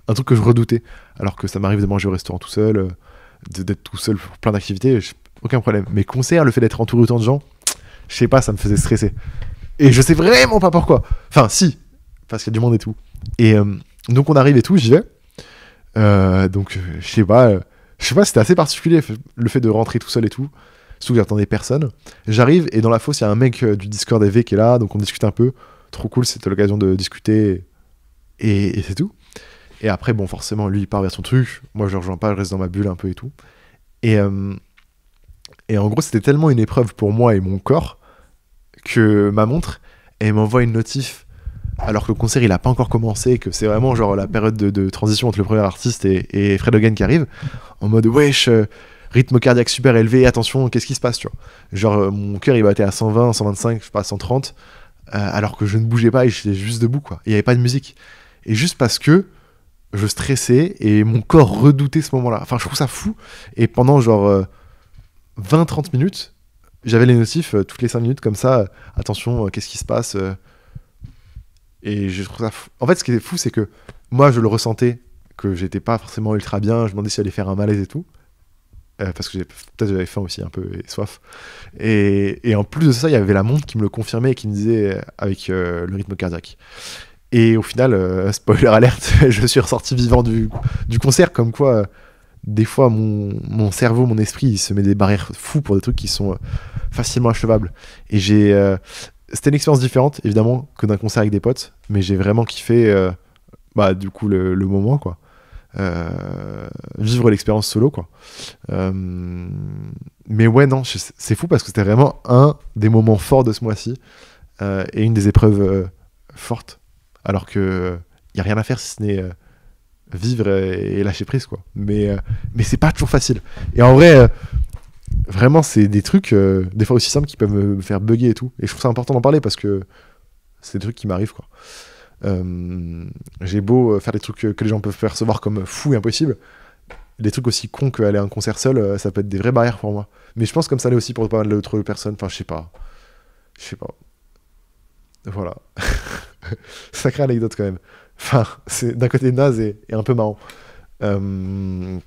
un truc que je redoutais. Alors que ça m'arrive de manger au restaurant tout seul, euh, d'être tout seul pour plein d'activités, aucun problème. Mais concert, le fait d'être entouré autant de gens, je sais pas, ça me faisait stresser. Et je sais vraiment pas pourquoi. Enfin, si, parce qu'il y a du monde et tout. Et euh, donc on arrive et tout, j'y vais. Euh, donc euh, je sais pas, je sais pas, c'était assez particulier le fait de rentrer tout seul et tout. Surtout que j'attendais personne. J'arrive et dans la fosse, il y a un mec du Discord EV qui est là, donc on discute un peu. Trop cool, c'était l'occasion de discuter et, c'est tout. Et après, bon, forcément, lui, il part vers son truc. Moi, je rejoins pas, je reste dans ma bulle un peu et tout. Et, et en gros, c'était tellement une épreuve pour moi et mon corps que ma montre, elle m'envoie une notif alors que le concert il a pas encore commencé, que c'est vraiment genre la période de, transition entre le premier artiste et, Fred Hogan qui arrive, en mode wesh, euh, rythme cardiaque super élevé, attention, qu'est-ce qui se passe, tu vois. Genre euh, mon cœur il battait à 120, 125, je sais pas, 130, alors que je ne bougeais pas et j'étais juste debout, quoi. Il n'y avait pas de musique. Et juste parce que je stressais et mon corps redoutait ce moment-là. Enfin, je trouve ça fou. Et pendant genre. Euh, 20-30 minutes, j'avais les notifs euh, toutes les 5 minutes comme ça, euh, attention, euh, qu'est-ce qui se passe Et je trouve ça fou. En fait, ce qui est fou, c'est que moi, je le ressentais, que j'étais pas forcément ultra bien, je me demandais si j'allais faire un malaise et tout. parce que peut-être j'avais faim aussi un peu et soif. Et, en plus de ça, il y avait la montre qui me le confirmait et qui me disait avec le rythme cardiaque. Et au final, *laughs* spoiler alerte, *laughs* je suis ressorti vivant du, du concert, comme quoi des fois, mon, cerveau, mon esprit, il se met des barrières fous pour des trucs qui sont euh, facilement achevables. Et j'ai. Euh, c'était une expérience différente, évidemment, que d'un concert avec des potes, mais j'ai vraiment kiffé, euh, bah, du coup, le, moment, quoi. vivre l'expérience solo quoi. mais ouais non, c'est fou parce que c'était vraiment un des moments forts de ce mois-ci et une des épreuves fortes. Alors que il y a rien à faire si ce n'est vivre et, lâcher prise, quoi. Mais, euh, mais c'est pas toujours facile. Et en vrai, euh, vraiment, c'est des trucs, euh, des fois aussi simples, qui peuvent me faire bugger et tout. Et je trouve ça important d'en parler parce que c'est des trucs qui m'arrivent, quoi. J'ai beau faire des trucs que les gens peuvent percevoir comme fou et impossible des trucs aussi cons qu'aller à un concert seul, ça peut être des vraies barrières pour moi. Mais je pense comme ça l'est aussi pour pas mal d'autres personnes. Enfin, je sais pas. Je sais pas. Voilà. *laughs* Sacrée anecdote quand même. Enfin, c'est d'un côté naze et, un peu marrant. Euh,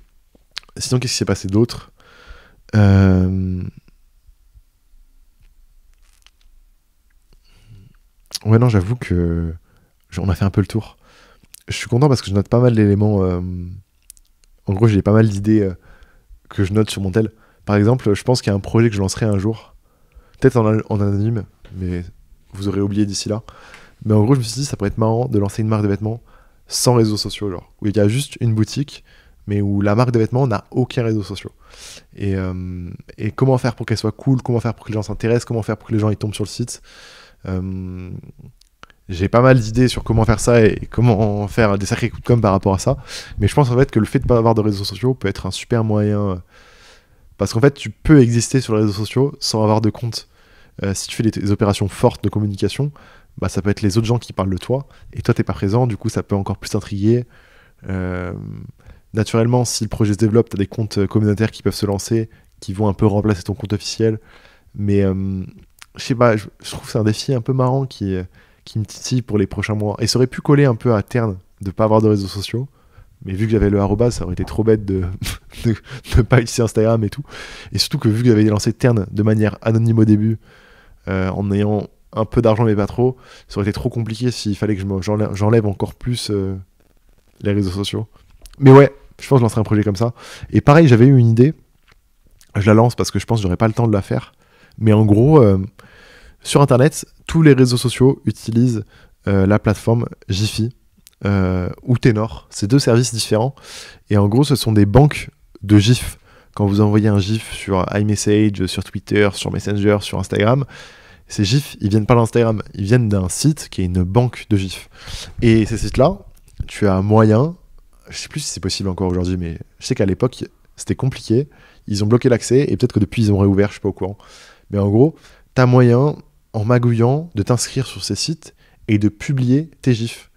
sinon, qu'est-ce qui s'est passé d'autre euh, Ouais, non, j'avoue que. On a fait un peu le tour. Je suis content parce que je note pas mal d'éléments. Euh, en gros, j'ai pas mal d'idées que je note sur mon tel. Par exemple, je pense qu'il y a un projet que je lancerai un jour. Peut-être en, en anonyme, mais vous aurez oublié d'ici là. Mais en gros, je me suis dit, ça pourrait être marrant de lancer une marque de vêtements sans réseaux sociaux, genre, où il y a juste une boutique, mais où la marque de vêtements n'a aucun réseau social. Et, euh, comment faire pour qu'elle soit cool, comment faire pour que les gens s'intéressent, comment faire pour que les gens ils tombent sur le site. Euh, j'ai pas mal d'idées sur comment faire ça et comment faire des sacrés coups de com par rapport à ça. Mais je pense en fait que le fait de pas avoir de réseaux sociaux peut être un super moyen. Euh, parce qu'en fait, tu peux exister sur les réseaux sociaux sans avoir de compte. si tu fais des, opérations fortes de communication, bah, ça peut être les autres gens qui parlent de toi, et toi, t'es pas présent, du coup, ça peut encore plus t'intriguer. Euh, naturellement, si le projet se développe, t'as des comptes euh, communautaires qui peuvent se lancer, qui vont un peu remplacer ton compte officiel. Mais euh, je sais pas, je trouve que c'est un défi un peu marrant qui, qui me titille pour les prochains mois. Et ça aurait pu coller un peu à Terne de pas avoir de réseaux sociaux. Mais vu que j'avais le arroba, ça aurait été trop bête de ne *laughs* pas utiliser Instagram et tout. Et surtout que vu que j'avais lancé Terne de manière anonyme au début, en ayant un peu d'argent mais pas trop. Ça aurait été trop compliqué s'il fallait que j'enlève encore plus euh, les réseaux sociaux. Mais ouais, je pense que je lancerai un projet comme ça. Et pareil, j'avais eu une idée. Je la lance parce que je pense que j'aurais pas le temps de la faire. Mais en gros, euh, sur Internet, tous les réseaux sociaux utilisent euh, la plateforme Jiffy ou Ténor. C'est deux services différents. Et en gros, ce sont des banques de GIF. Quand vous envoyez un GIF sur iMessage, sur Twitter, sur Messenger, sur Instagram, ces GIFs, ils viennent pas d'Instagram, ils viennent d'un site qui est une banque de GIFs. Et ces sites-là, tu as un moyen, je sais plus si c'est possible encore aujourd'hui, mais je sais qu'à l'époque, c'était compliqué. Ils ont bloqué l'accès et peut-être que depuis, ils ont réouvert, je suis pas au courant. Mais en gros, tu as moyen, en magouillant, de t'inscrire sur ces sites et de publier tes GIFs.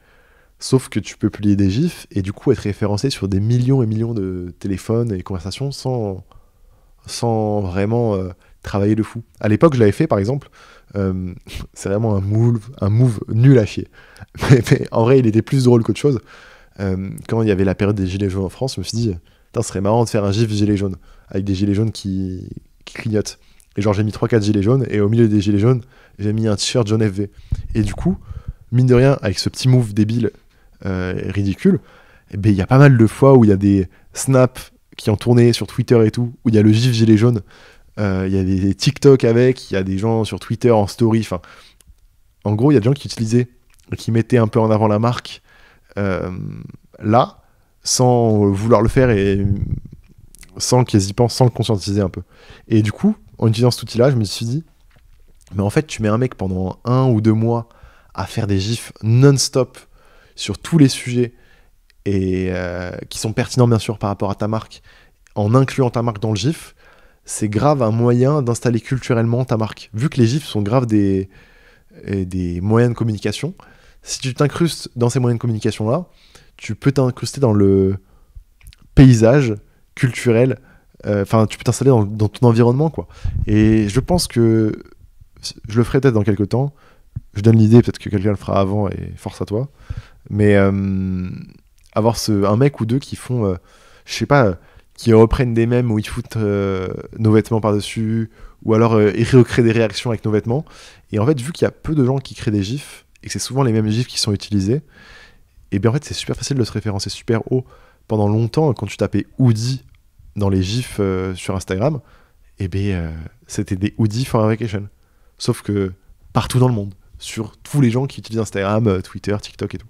Sauf que tu peux publier des GIFs et du coup être référencé sur des millions et millions de téléphones et conversations sans, sans vraiment. Euh, travailler de fou. À l'époque, je l'avais fait, par exemple. Euh, *laughs* c'est vraiment un move, un move nul à chier. *laughs* Mais, en vrai, il était plus drôle qu'autre chose. Euh, quand il y avait la période des gilets jaunes en France, je me suis dit, ce serait marrant de faire un gif gilet jaune, avec des gilets jaunes qui, clignotent. Et genre, j'ai mis 3-4 gilets jaunes, et au milieu des gilets jaunes, j'ai mis un t-shirt John FV. Et du coup, mine de rien, avec ce petit move débile, euh, ridicule, eh ben, il y a pas mal de fois où il y a des snaps qui ont tourné sur Twitter et tout, où il y a le gif gilet jaune euh, il y a des TikTok avec, il y a des gens sur Twitter en story. Enfin, en gros, il y a des gens qui utilisaient, qui mettaient un peu en avant la marque euh, là, sans vouloir le faire et sans qu'ils y pensent, sans le conscientiser un peu. Et du coup, en utilisant cet outil-là, je me suis dit, mais en fait, tu mets un mec pendant un ou deux mois à faire des gifs non-stop sur tous les sujets et euh, qui sont pertinents bien sûr par rapport à ta marque, en incluant ta marque dans le gif, c'est grave un moyen d'installer culturellement ta marque. Vu que les gifs sont grave des, euh, des moyens de communication, si tu t'incrustes dans ces moyens de communication-là, tu peux t'incruster dans le paysage culturel, euh, enfin, tu peux t'installer dans, ton environnement, quoi. Et je pense que je le ferai peut-être dans quelques temps. Je donne l'idée, peut-être que quelqu'un le fera avant et force à toi. Mais euh, avoir ce, un mec ou deux qui font, je sais pas, qui reprennent des mêmes, où ils foutent euh, nos vêtements par-dessus, ou alors euh, ils recréent des réactions avec nos vêtements. Et en fait, vu qu'il y a peu de gens qui créent des gifs, et que c'est souvent les mêmes gifs qui sont utilisés, et eh bien en fait, c'est super facile de se référencer super haut. Pendant longtemps, quand tu tapais Hoodie dans les gifs euh, sur Instagram, et eh bien c'était des Hoodie for a vacation. Sauf que partout dans le monde, sur tous les gens qui utilisent Instagram, Twitter, TikTok et tout.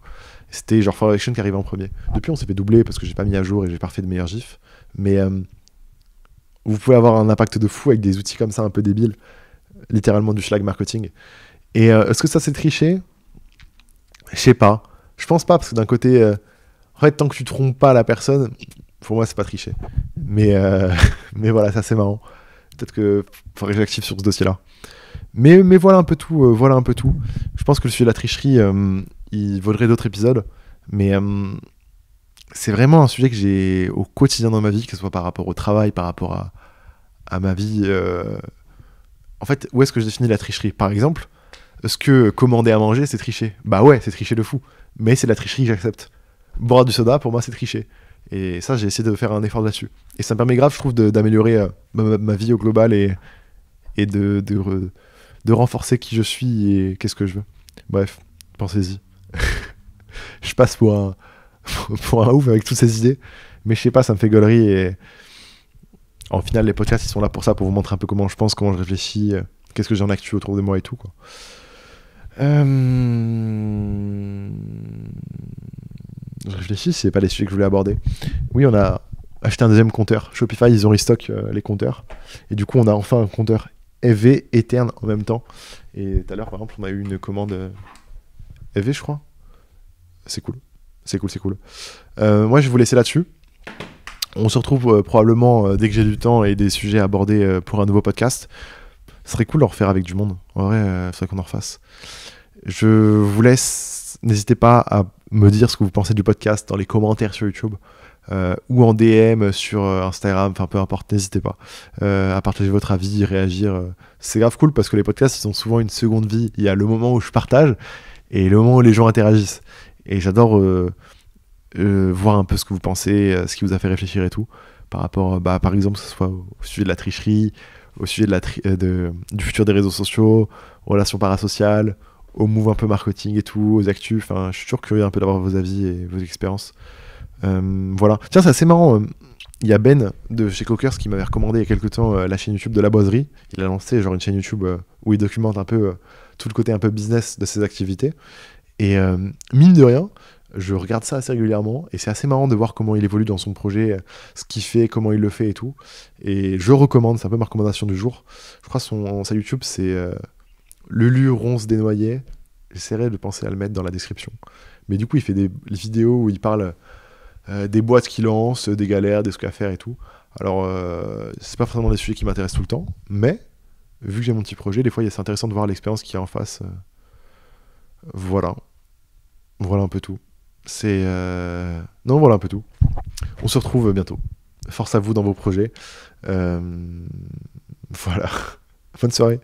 C'était genre for Action qui arrivait en premier. Depuis, on s'est fait doubler parce que j'ai pas mis à jour et j'ai pas fait de meilleurs gifs. Mais euh, vous pouvez avoir un impact de fou avec des outils comme ça un peu débiles, littéralement du schlag marketing. Et euh, est-ce que ça c'est triché Je sais pas. Je pense pas parce que d'un côté, euh, en fait, tant que tu trompes pas la personne, pour moi c'est pas triché. Mais *laughs* mais voilà, ça c'est marrant. Peut-être que faudrait que j'active sur ce dossier-là. Mais, mais voilà un peu tout. voilà un peu tout. Je pense que le sujet de la tricherie, il vaudrait d'autres épisodes. Mais c'est vraiment un sujet que j'ai au quotidien dans ma vie, que ce soit par rapport au travail, par rapport à, ma vie. Euh, en fait, où est-ce que je définis la tricherie Par exemple, ce que commander à manger, c'est tricher Bah ouais, c'est tricher de fou. Mais c'est la tricherie que j'accepte. Boire du soda, pour moi, c'est tricher. Et ça, j'ai essayé de faire un effort là-dessus. Et ça me permet grave, je trouve, d'améliorer euh, ma, vie au global et, et de, de renforcer qui je suis et qu'est-ce que je veux. Bref, pensez-y. *laughs* je passe pour un, pour un ouf avec toutes ces idées. Mais je sais pas, ça me fait gueulerie Et en final, les podcasts, ils sont là pour ça, pour vous montrer un peu comment je pense, comment je réfléchis, euh, qu'est-ce que j'en actue autour de moi et tout. Quoi. Euh, je réfléchis, c'est pas les sujets que je voulais aborder. Oui, on a acheté un deuxième compteur. Shopify, ils ont restock euh, les compteurs. Et du coup, on a enfin un compteur EV éterne en même temps. Et tout à l'heure, par exemple, on a eu une commande EV je crois. C'est cool. C'est cool, c'est cool. Euh, moi, je vais vous laisser là-dessus. On se retrouve euh, probablement euh, dès que j'ai du temps et des sujets à aborder pour un nouveau podcast. Ce serait cool de refaire avec du monde. En vrai, il faudrait qu'on en refasse. Je vous laisse. N'hésitez pas à me dire ce que vous pensez du podcast dans les commentaires sur YouTube. ou en DM sur Instagram, enfin peu importe, n'hésitez pas à partager votre avis, réagir. C'est grave cool parce que les podcasts, ils ont souvent une seconde vie. Il y a le moment où je partage et le moment où les gens interagissent. Et j'adore euh, euh, voir un peu ce que vous pensez, euh, ce qui vous a fait réfléchir et tout, par rapport, bah, par exemple, que ce soit au sujet de la tricherie, au sujet de du futur des réseaux sociaux, aux relations parasociales, au move un peu marketing et tout, aux actus. je suis toujours curieux un peu d'avoir vos avis et vos expériences. voilà. Tiens, c'est assez marrant. Il y a Ben de chez Cockers qui m'avait recommandé il y a quelques temps la chaîne YouTube de la boiserie. Il a lancé genre une chaîne YouTube où il documente un peu tout le côté un peu business de ses activités. Et euh, mine de rien, je regarde ça assez régulièrement et c'est assez marrant de voir comment il évolue dans son projet, euh, ce qu'il fait, comment il le fait et tout. Et je recommande, c'est un peu ma recommandation du jour. Je crois son sa YouTube c'est euh, Lulu Ronce Desnoyers. J'essaierai de penser à le mettre dans la description. Mais du coup, il fait des vidéos où il parle des boîtes qu'il lance, des galères, des trucs à faire et tout. Alors, c'est pas forcément des sujets qui m'intéressent tout le temps, mais vu que j'ai mon petit projet, des fois, c'est intéressant de voir l'expérience qu'il y a en face. voilà. Voilà un peu tout. C'est. Euh, non, voilà un peu tout. On se retrouve bientôt. Force à vous dans vos projets. Euh, *laughs* voilà. Bonne soirée.